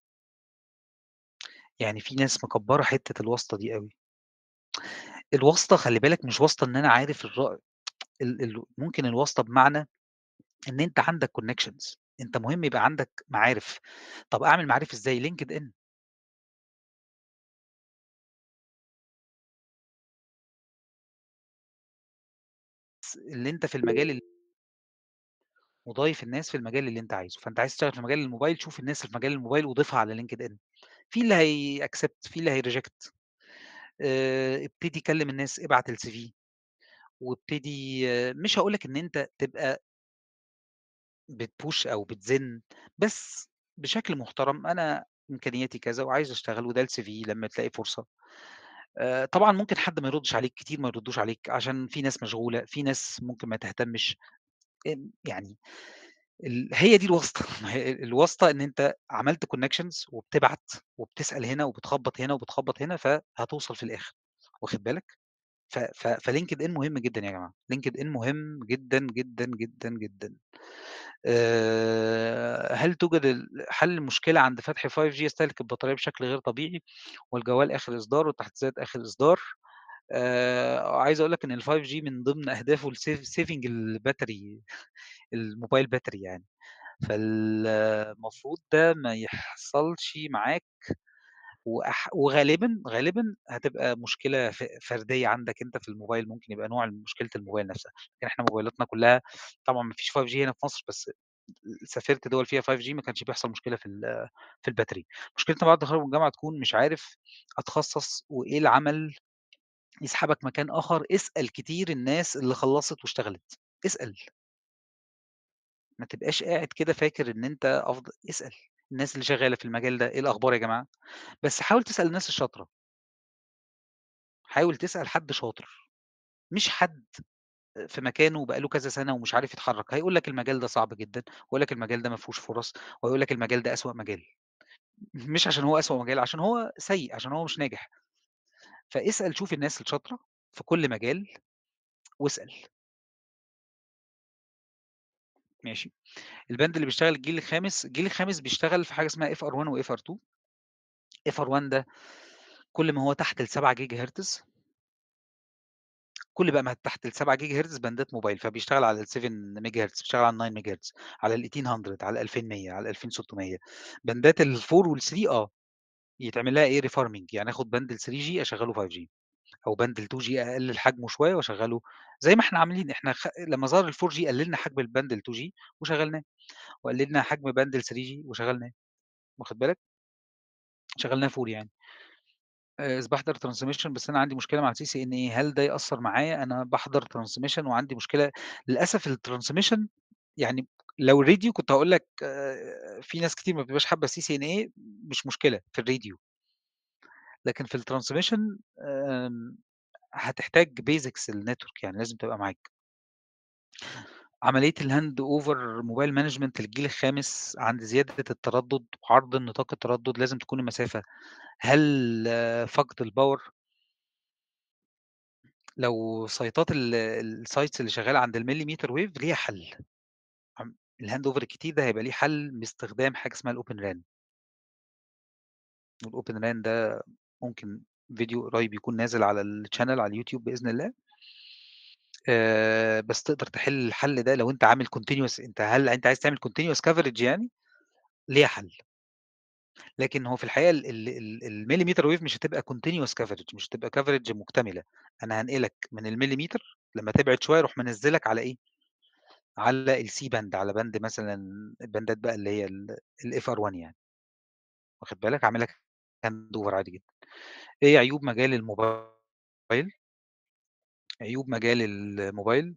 Speaker 1: يعني في ناس مكبّرة حتّة الواسطة دي أوي. الواسطة خلّي بالك مش واسطة إن أنا عارف الرأي ممكن الواسطه بمعنى
Speaker 2: ان انت عندك كونكشنز انت مهم يبقى عندك معارف طب اعمل معارف ازاي لينكد ان اللي انت في المجال اللي
Speaker 1: وضايف الناس في المجال اللي انت عايزه فانت عايز تشتغل في مجال الموبايل شوف الناس في مجال الموبايل وضيفها على لينكد ان في اللي هيأكسبت في اللي هيريجكت آه، ابتدي كلم الناس ابعت السي في وابتدي مش هقول لك إن أنت تبقى بتبوش أو بتزِن، بس بشكل محترم أنا إمكانياتي كذا وعايز أشتغل وده السي في لمّا تلاقي فرصة. آه، طبعًا ممكن حد ما يردّش عليك، كتير ما يردّوش عليك عشان في ناس مشغولة، في ناس ممكن ما تهتمش، آه، يعني هي دي الواسطة، الواسطة إن أنت عملت كونكشنز وبتبعت وبتسأل هنا وبتخبّط هنا وبتخبّط هنا، فهتوصل في الآخر، واخد بالك؟ فلينكد إن مهم جدًا يا جماعة، لينكد إن مهم جدًا، جدًا، جدًا، جدًا. هل توجد حل المشكلة عند فتح 5G يستهلك البطارية بشكل غير طبيعي والجوال آخر إصدار والتحديثات آخر إصدار. أه عايز أقول لك إن ال5G من ضمن أهدافه السيفنج الباتري الموبايل باتري يعني، فالمفروض ده ما يحصلش معاك وغالبا غالبا هتبقى مشكله فرديه عندك انت في الموبايل ممكن يبقى نوع مشكله الموبايل نفسها لكن احنا موبايلاتنا كلها طبعا ما فيش 5 جي هنا في مصر بس سافرت دول فيها 5 جي ما كانش بيحصل مشكله في في الباتري مشكلتنا بعد تخرج من الجامعه تكون مش عارف اتخصص وايه العمل يسحبك مكان اخر اسال كتير الناس اللي خلصت واشتغلت اسال ما تبقاش قاعد كده فاكر ان انت افضل اسال الناس اللي شغاله في المجال ده ايه الاخبار يا جماعه بس حاول تسال الناس الشاطره حاول تسال حد شاطر مش حد في مكانه بقاله كذا سنه ومش عارف يتحرك هيقول لك المجال ده صعب جدا ويقول لك المجال ده ما فيهوش فرص ويقول لك المجال ده اسوأ مجال مش عشان هو اسوأ مجال عشان هو سيء عشان هو مش ناجح فاسال شوف الناس الشاطره في كل مجال واسال ماشي البند اللي بيشتغل الجيل الخامس الجيل الخامس بيشتغل في حاجه اسمها اف ار 1 واف ار 2 اف ار 1 ده كل ما هو تحت ال 7 جيجا هرتز كل بقى ما تحت ال 7 جيجا هرتز بندات موبايل فبيشتغل على ال 7 ميجا هرتز بيشتغل على ال 9 ميجا هرتز على ال 1800 على ال 2100 على ال 2600 بندات ال 4 وال 3 اه يتعمل لها ايه ريفارمنج يعني اخد بند ال 3 جي اشغله 5 جي او بندل 2 جي اقلل حجمه شويه واشغله زي ما احنا عاملين احنا خ... لما ظهر ال 4 جي قللنا حجم البندل 2 جي وشغلناه وقللنا حجم بندل 3 جي وشغلناه واخد بالك شغلناه فور يعني إذ بحضر ترانسميشن بس انا عندي مشكله مع السي سي ان ايه هل ده ياثر معايا انا بحضر ترانسميشن وعندي مشكله للاسف الترانسميشن يعني لو الراديو كنت هقول لك آه، في ناس كتير ما بتبقاش حابه السي سي ان ايه مش مشكله في الراديو لكن في الترانسميشن آمم، هتحتاج بيزكس النتورك يعني لازم تبقى معاك. عملية الهاند أوفر موبايل مانجمنت للجيل الخامس عند زيادة التردد وعرض نطاق التردد لازم تكون المسافة هل فقد الباور لو سايتات السايتس اللي شغالة عند المليمتر ويف ليها حل الهاند أوفر الكتير ده هيبقى ليه حل باستخدام حاجة اسمها الاوبن RAN والopen RAN ده ممكن فيديو قريب يكون نازل على الشانل على اليوتيوب باذن الله آه، بس تقدر تحل الحل ده لو انت عامل كونتينوس انت هل انت عايز تعمل كونتينوس كفرج يعني ليها حل لكن هو في الحقيقه المليمتر ويف مش هتبقى كونتينوس كفرج مش هتبقى كفرج مكتمله انا هنقلك من المليمتر لما تبعد شويه اروح منزلك على ايه على السي باند على بند مثلا البندات بقى اللي هي الاف ار 1 يعني واخد بالك عامل لك هاند اوفر عادي جدا إيه عيوب مجال الموبايل؟ عيوب مجال الموبايل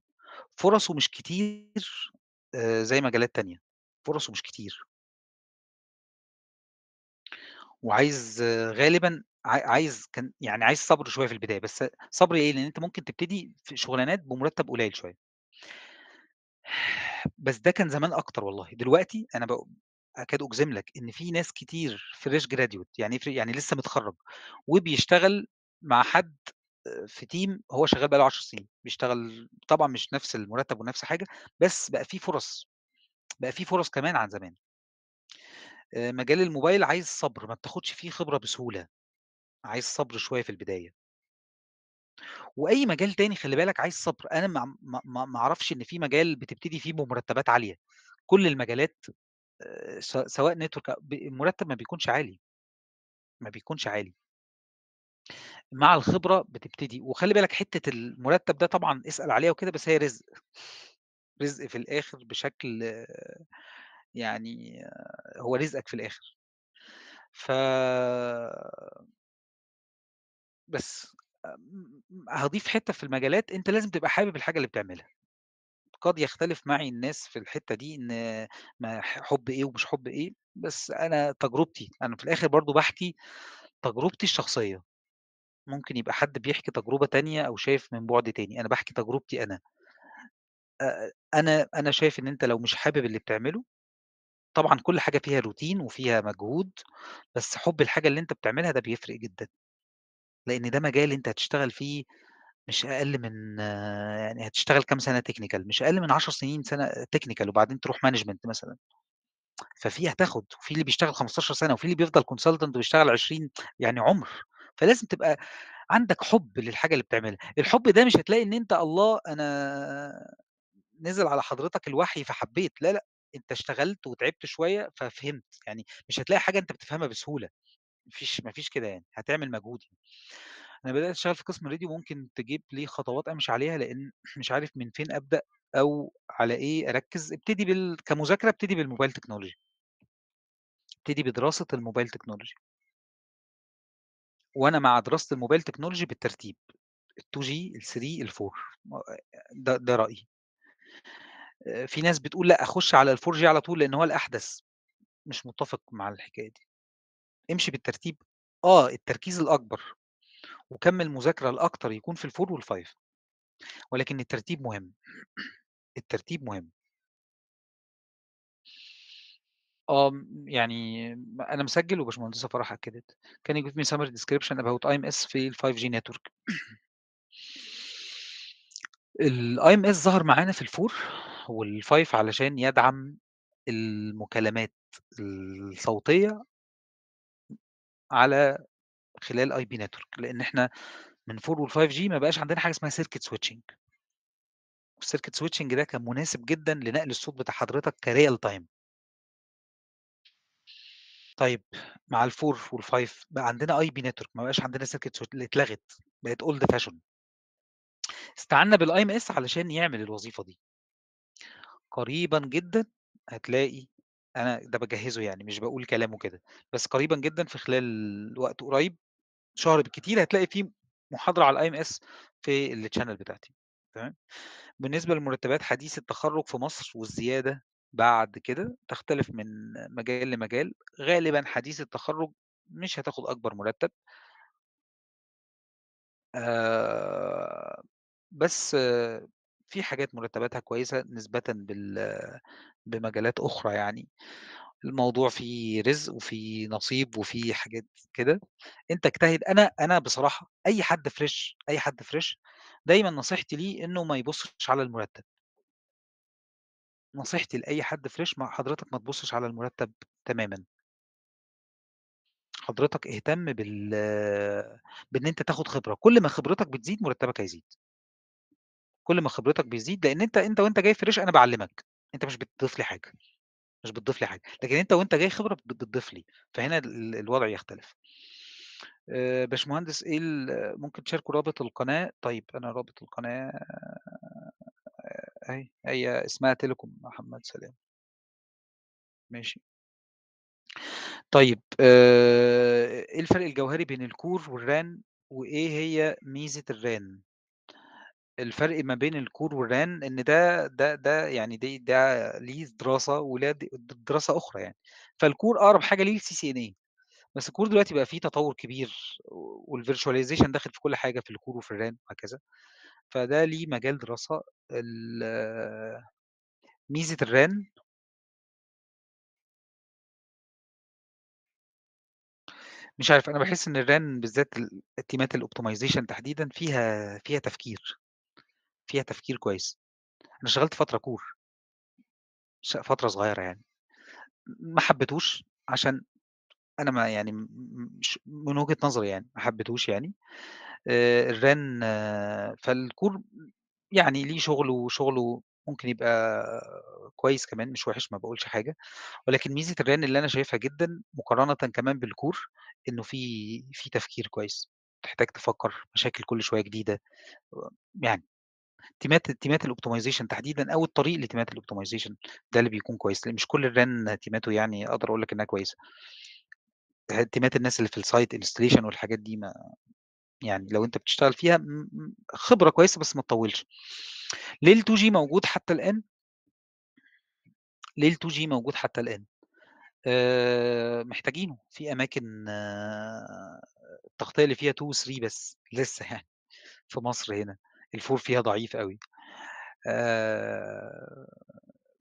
Speaker 1: فرصه مش كتير آه، زي مجالات تانية، فرصه مش كتير. وعايز غالبًا عايز كان يعني عايز صبر شوية في البداية، بس صبر إيه، لإن أنت ممكن تبتدي في شغلانات بمرتب قليل شوية. بس ده كان زمان أكتر والله، دلوقتي أنا أكاد أجزم لك إن في ناس كتير فريش جراديوت يعني يعني لسه متخرج وبيشتغل مع حد آه، في تيم هو شغال بقاله 10 سنين بيشتغل طبعا مش نفس المرتب ونفس حاجة بس بقى في فرص بقى في فرص كمان عن زمان آه، مجال الموبايل عايز صبر ما بتاخدش فيه خبرة بسهولة عايز صبر شوية في البداية واي مجال تاني خلي بالك عايز صبر انا ما اعرفش ان في مجال بتبتدي فيه بمرتبات عاليه كل المجالات سواء نتورك المرتب ما بيكونش عالي. ما بيكونش عالي. مع الخبرة بتبتدي وخلّي بالك حتّة المرتب ده طبعًا اسأل عليها وكده، بس هي رزق. رزق في الآخر بشكل يعني هو رزقك في الآخر. ف بس هضيف حتّة في المجالات، أنت لازم تبقى حابب الحاجة اللي بتعملها. قد يختلف معي الناس في الحتة دي إن ما حب إيه ومش حب إيه بس أنا تجربتي أنا في الآخر برضو بحكي تجربتي الشخصية ممكن يبقى حد بيحكي تجربة تانية أو شايف من بعد تاني أنا بحكي تجربتي أنا أنا أنا شايف إن أنت لو مش حابب اللي بتعمله طبعا كل حاجة فيها روتين وفيها مجهود بس حب الحاجة اللي أنت بتعملها ده بيفرق جدا لأن ده مجال أنت هتشتغل فيه مش أقل من آه، يعني هتشتغل كام سَنة تكنيكال مش أقل من 10 سنين سَنة تكنيكال وبعدين تروح مانجمنت مثلًا. ففي هتاخد، وفي اللي بيشتغل 15 سَنة، وفي اللي بيفضل كونسلتنت ويشتغل 20 يعني عُمر. فلازم تبقى عندك حُب للحاجة اللي بتعملها، الحُب ده مش هتلاقي إن أنت الله أنا نزل على حضرتك الوحي فحبيت، لا، لأ، أنت اشتغلت وتعبت شوية ففهمت، يعني مش هتلاقي حاجة أنت بتفهمها بسهولة، مفيش مفيش كده يعني، هتعمل مجهود يعني. أنا بدأت أشتغل في قسم الراديو ممكن تجيب لي خطوات أمشي عليها لأن مش عارف من فين أبدأ أو على إيه أركّز، ابتدي بال كمذاكرة ابتدي بالموبايل تكنولوجي ابتدي بدراسة الموبايل تكنولوجي وأنا مع دراسة الموبايل تكنولوجي بالترتيب، 2 جي ال3، ال4 ده ده رأيي. آه، في ناس بتقول لأ أخش على جي على طول لأن هو الأحدث، مش متّفق مع الحكاية دي. امشي بالترتيب، آه التركيز الأكبر. وكم المذاكرة الأكتر يكون في الفور والفايف ولكن الترتيب مهم الترتيب مهم اه يعني انا مسجل وباشمهندسه فرح اكدت كان مي سامر ديسكريبشن اباوت اي ام اس في ال 5 جي نتورك الاي ام اس ظهر معانا في الفور والفايف علشان يدعم المكالمات الصوتيه على خلال اي بي نتورك لان احنا من 4 وال 5 جي ما بقاش عندنا حاجه اسمها سيركت سويتشنج والسيركت سويتشنج ده كان مناسب جدا لنقل الصوت بتاع حضرتك كريال تايم طيب مع ال 4 وال 5 بقى عندنا اي بي نتورك ما بقاش عندنا سيركت سويتش اللي اتلغت بقت اولد فاشون استعنا بالاي ام اس علشان يعمل الوظيفه دي قريبا جدا هتلاقي انا ده بجهزه يعني مش بقول كلامه كده بس قريبا جدا في خلال وقت قريب شهر بالكتير هتلاقي فيه محاضره على الاي ام اس في التشانل بتاعتي تمام بالنسبه لمرتبات حديث التخرج في مصر والزياده بعد كده تختلف من مجال لمجال غالبا حديث التخرج مش هتاخد اكبر مرتب بس في حاجات مرتباتها كويسه نسبه بمجالات اخرى يعني الموضوع فيه رزق وفيه نصيب وفيه حاجات كده انت اجتهد انا انا بصراحه اي حد فريش اي حد فريش دايما نصيحتي ليه انه ما يبصش على المرتب نصيحتي لاي حد فريش مع حضرتك ما تبصش على المرتب تماما حضرتك اهتم بال بان انت تاخد خبره كل ما خبرتك بتزيد مرتبك هيزيد كل ما خبرتك بيزيد لان انت انت وانت جاي فريش انا بعلمك انت مش بتضيف لي حاجه مش بتضيف لي حاجة، لكن أنت وأنت جاي خبرة بتضيف لي، فهنا الوضع يختلف. آه، باشمهندس إيه ال ممكن تشاركوا رابط القناة؟ طيب أنا رابط القناة آه، أهي، هي اسمها تيليكوم محمد سلام. ماشي. طيب آه، إيه الفرق الجوهري بين الكور والران وإيه هي ميزة الران الفرق ما بين الكور والران ان ده ده ده يعني ده ده ليه دراسه ولا دراسه اخرى يعني فالكور اقرب حاجه ليه السي سي ان اي بس الكور دلوقتي بقى فيه تطور كبير والفيرتشواليزيشن داخل في كل حاجه في الكور وفي الران وهكذا
Speaker 2: فده ليه مجال دراسه ميزه الران مش عارف انا بحس ان الران بالذات التيمات الاوبتمايزيشن تحديدا فيها فيها تفكير
Speaker 1: فيها تفكير كويس. أنا اشتغلت فترة كور. فترة صغيرة يعني. ما حبيتهوش عشان أنا ما يعني مش من وجهة نظري يعني ما حبيتهوش يعني. الران فالكور يعني ليه شغله وشغله ممكن يبقى كويس كمان مش وحِش ما بقولش حاجة، ولكن ميزة الران اللي أنا شايفها جدًا مقارنةً كمان بالكور إنه في في تفكير كويس، تحتاج تفكّر، مشاكل كل شوية جديدة، يعني. تيمات تيمات الأوبتمايزيشن تحديدًا أو الطريق لتيمات الأوبتمايزيشن ده اللي بيكون كويس، مش كل الران تيماته يعني أقدر أقول لك إنها كويسة. تيمات الناس اللي في السايت انستليشن والحاجات دي ما يعني لو أنت بتشتغل فيها خبرة كويسة بس ما تطوّلش. ليه ال 2 جي موجود حتى الآن؟ ليه ال 2 جي موجود حتى الآن؟ آه، محتاجينه، في أماكن التغطية آه، اللي فيها 2 و3 بس لسه يعني في مصر هنا. الفور فيها ضعيف قوي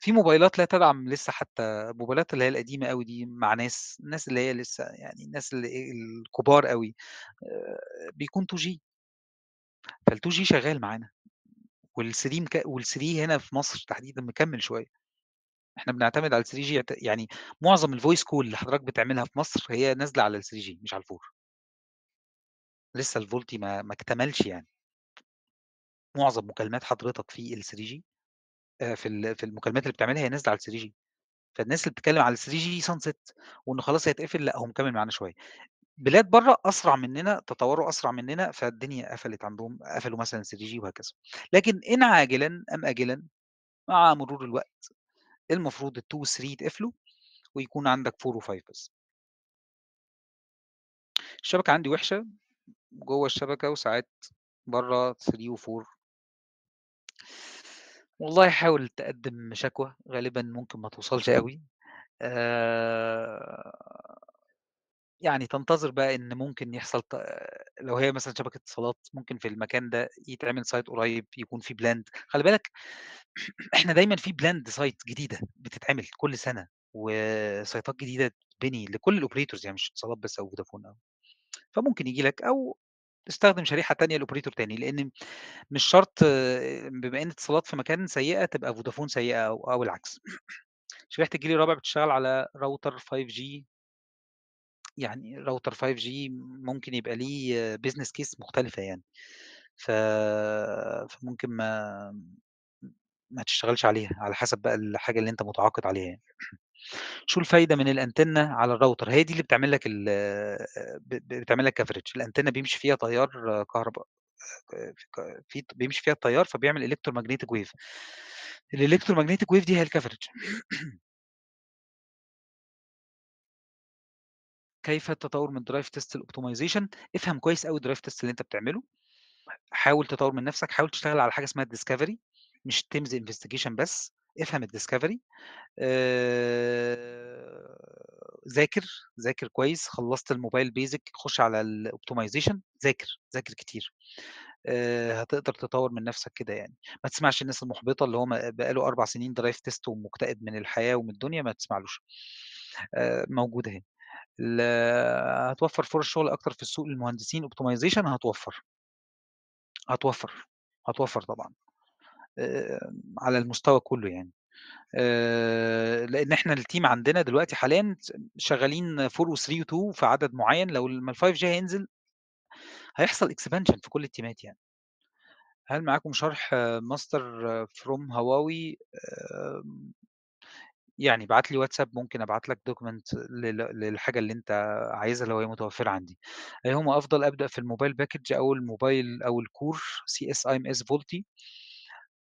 Speaker 1: في موبايلات لا تدعم لسه حتى موبايلات اللي هي القديمه قوي دي مع ناس الناس اللي هي لسه يعني الناس اللي إيه، الكبار قوي بيكون 2 جي فال 2 جي شغال معانا وال 3 مك... وال 3 هنا في مصر تحديدا مكمل شويه احنا بنعتمد على ال 3 جي يعني معظم الفويس كول اللي حضرتك بتعملها في مصر هي نازله على ال 3 جي مش على الفور لسه الفولتي ما, ما اكتملش يعني معظم مكالمات حضرتك في ال3 جي آه، في في المكالمات اللي بتعملها هي نازله على ال3 جي فالناس اللي بتتكلم على ال3 جي سانست وانه خلاص هيتقفل لا هو مكمل معانا شويه بلاد بره اسرع مننا تطوروا اسرع مننا فالدنيا قفلت عندهم قفلوا مثلا 3 جي وهكذا لكن ان عاجلا ام اجلا مع مرور الوقت المفروض ال 2 و 3 يتقفلوا ويكون عندك 4 و5 بس الشبكه عندي وحشه جوه الشبكه وساعات بره 3 و4 والله حاول تقدّم شكوى، غالبًا ممكن ما توصلش قوي يعني تنتظر بقى إن ممكن يحصل لو هي مثلًا شبكة اتصالات، ممكن في المكان ده يتعمل سايت قريب، يكون في بلاند خلّي بالك إحنا دايمًا في بلاند سايت جديدة بتتعمل كل سنة، وسايتات جديدة بني لكل الاوبريتورز يعني مش اتصالات بس أو فودافون أو فممكن يجي لك أو استخدم شريحه تانية لاوبريتور تاني لان مش شرط بما ان اتصالات في مكان سيئه تبقى فودافون سيئه او, أو العكس شريحه الجيل الرابع بتشتغل على راوتر 5G يعني راوتر 5G ممكن يبقى ليه بيزنس كيس مختلفه يعني ف... فممكن ما ما تشتغلش عليها على حسب بقى الحاجة اللي أنت متعاقد عليها يعني. شو الفايدة من الأنتنة على الراوتر؟ هي دي اللي بتعمل لك ال بتعمل لك كفرج، الأنتنة بيمشي فيها تيار كهرباء في بيمشي فيها التيار فبيعمل الكترو الكترومagnetic ويف. الالكترو الالكترومagnetic ويف دي هي الكفرج. كيف التطور من درايف تيست الاوبتمايزيشن افهم كويس قوي الدرايف تيست اللي انت بتعمله حاول تطور من نفسك حاول تشتغل على حاجه اسمها الديسكفري مش تيمز انفستيجيشن بس افهم الديسكفري ذاكر ذاكر كويس خلصت الموبايل بيزك خش على الاوبتمايزيشن ذاكر ذاكر كتير هتقدر تطور من نفسك كده يعني ما تسمعش الناس المحبطه اللي هو بقاله اربع سنين درايف تيست ومكتئب من الحياه ومن الدنيا ما تسمعلوش موجود اهي هتوفر فرص شغل اكتر في السوق للمهندسين اوبتمايزيشن هتوفر هتوفر هتوفر طبعا آه، على المستوى كله يعني آه، لان احنا التيم عندنا دلوقتي حاليا شغالين 4 و 3 و 2 في عدد معين لو لما ال 5 جي هينزل هيحصل اكسبانشن في كل التيمات يعني هل معاكم شرح ماستر فروم هواوي يعني بعت لي واتساب ممكن ابعت لك دوكمنت للحاجه اللي انت عايزها لو هي متوفره عندي ايهما افضل ابدا في الموبايل باكج او الموبايل او الكور سي اس اي ام اس فولتي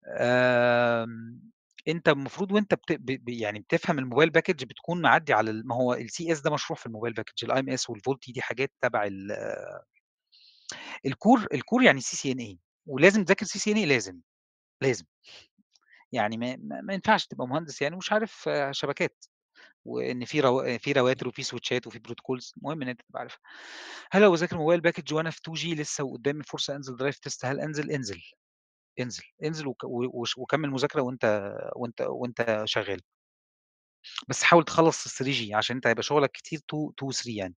Speaker 1: آم، أنت المفروض وأنت بت ب يعني بتفهم الموبايل باكج بتكون معدّي على ما هو السي اس ده مشروع في الموبايل باكج، الاي ام اس والفولت دي حاجات تبع ال الكور الكور يعني سي سي ان اي ولازم تذاكر سي سي ان اي لازم، لازم. يعني ما ما ما ينفعش تبقى مهندس يعني ومش عارف آه، شبكات، وإن في رو في رواتر وفي سويتشات وفي بروتوكولز المهم إن أنت تبقى عارفها. هل لو بذاكر موبايل باكج وأنا في 2 جي لسه وقدامي فرصة أنزل درايف تيست هل أنزل؟ انزل. انزل انزل وكمل مذاكره وانت وانت وانت شغال بس حاول تخلص 3 جي عشان انت هيبقى شغلك كتير 2 2 3 يعني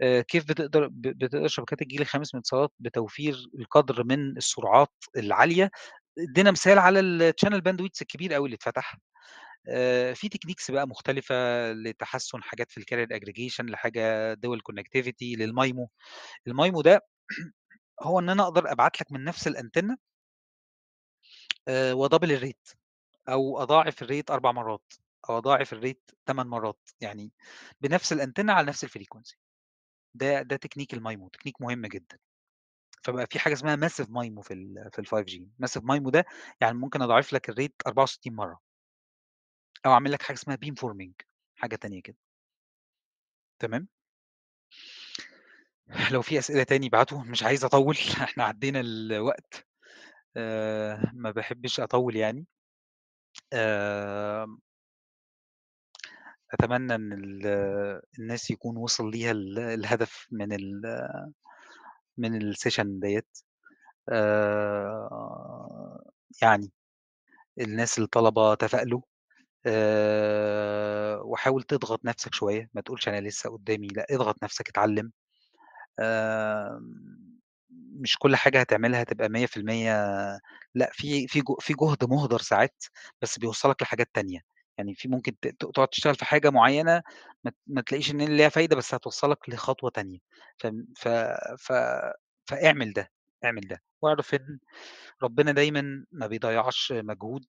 Speaker 1: آه، كيف بتقدر بتقدر شبكات الجيل الخامس من الاتصالات بتوفير القدر من السرعات العاليه ادينا مثال على التشانل باندويتس الكبير قوي اللي اتفتح آه، في تكنيكس بقى مختلفه لتحسن حاجات في الكارير اجريجيشن لحاجه دول كونكتيفيتي للمايمو المايمو ده هو ان انا اقدر ابعت لك من نفس الانتنه ودبل وادبل الريت او اضاعف الريت اربع مرات او اضاعف الريت ثمان مرات يعني بنفس الانتنه على نفس الفريكونسي ده ده تكنيك المايمو تكنيك مهم جدا فبقى في حاجه اسمها ماسيف مايمو في في ال 5 جي ماسيف مايمو ده يعني ممكن اضاعف لك الريت 64 مره او اعمل لك حاجه اسمها بيم فورمينج حاجه تانية كده تمام لو في اسئله تاني ابعتوا مش عايز اطول احنا عدينا الوقت آه، ما بحبش أطوّل يعني. آمم أتمنى إن الناس يكون وصل ليها الهدف من الـ من السيشن ديت آه، يعني الناس الطلبة تفائلوا، آه، وحاول تضغط نَفْسك شوية، ما تقولش أنا لسّه قدّامي، لأ اضغط نَفْسك اتعلِّم. آمم مش كل حاجة هتعملها هتبقى 100% لأ، في في في جهد مُهدَر ساعات، بس بيوصّلك لحاجات تانية، يعني في ممكن تقعد تشتغل في حاجة معيّنة ما تلاقيش إن ليها فايدة، بس هتوصّلك لخطوة تانية، ف ف ف فاعمل ده، اعمل ده، واعرف إن ربنا دايمًا ما بيضيّعش مجهود،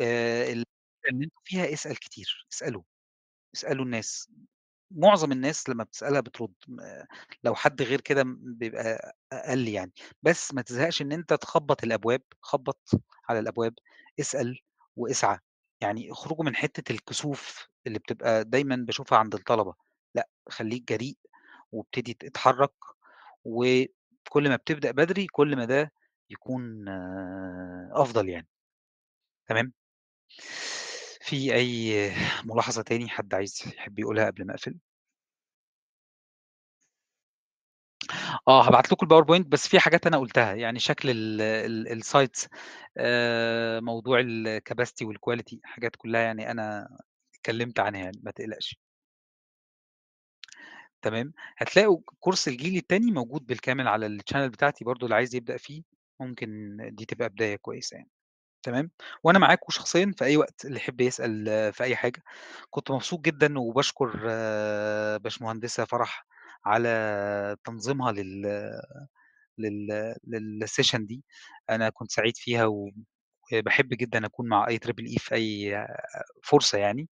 Speaker 1: اللي فيها اسأل كتير، اسالوا اسألوا الناس. معظم الناس لما بتسالها بترد لو حد غير كده بيبقى اقل يعني بس ما تزهقش ان انت تخبط الابواب خبط على الابواب اسال واسعى يعني اخرجوا من حته الكسوف اللي بتبقى دايما بشوفها عند الطلبه لا خليك جريء وابتدي اتحرك وكل ما بتبدا بدري كل ما ده يكون آه، افضل يعني تمام في أي ملاحظة تاني حد عايز يحب يقولها قبل ما أقفل؟ آه هبعت لكم الباوربوينت بس في حاجات أنا قلتها يعني شكل السايتس آه، موضوع الكباستي والكواليتي حاجات كلها يعني أنا اتكلمت عنها يعني ما تقلقش تمام هتلاقوا كورس الجيل التاني موجود بالكامل على الشانل بتاعتي برضو اللي عايز يبدأ فيه ممكن دي تبقى بداية كويسة يعني تمام، وأنا معاكم شخصيًا في أي وقت اللي يحب يسأل في أي حاجة، كنت مبسوط جدًا وبشكر باشمهندسة فرح على تنظيمها لل لل للسيشن دي، أنا كنت سعيد فيها وبحب جدًا أكون مع أي تريبل اي e في أي فرصة يعني،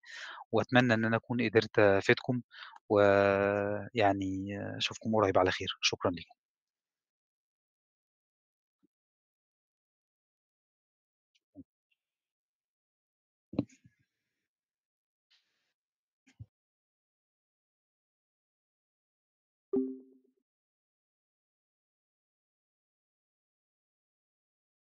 Speaker 1: وأتمنى إن أنا أكون قدرت أفيدكم، ويعني أشوفكم
Speaker 2: قريب على خير، شكرًا لكم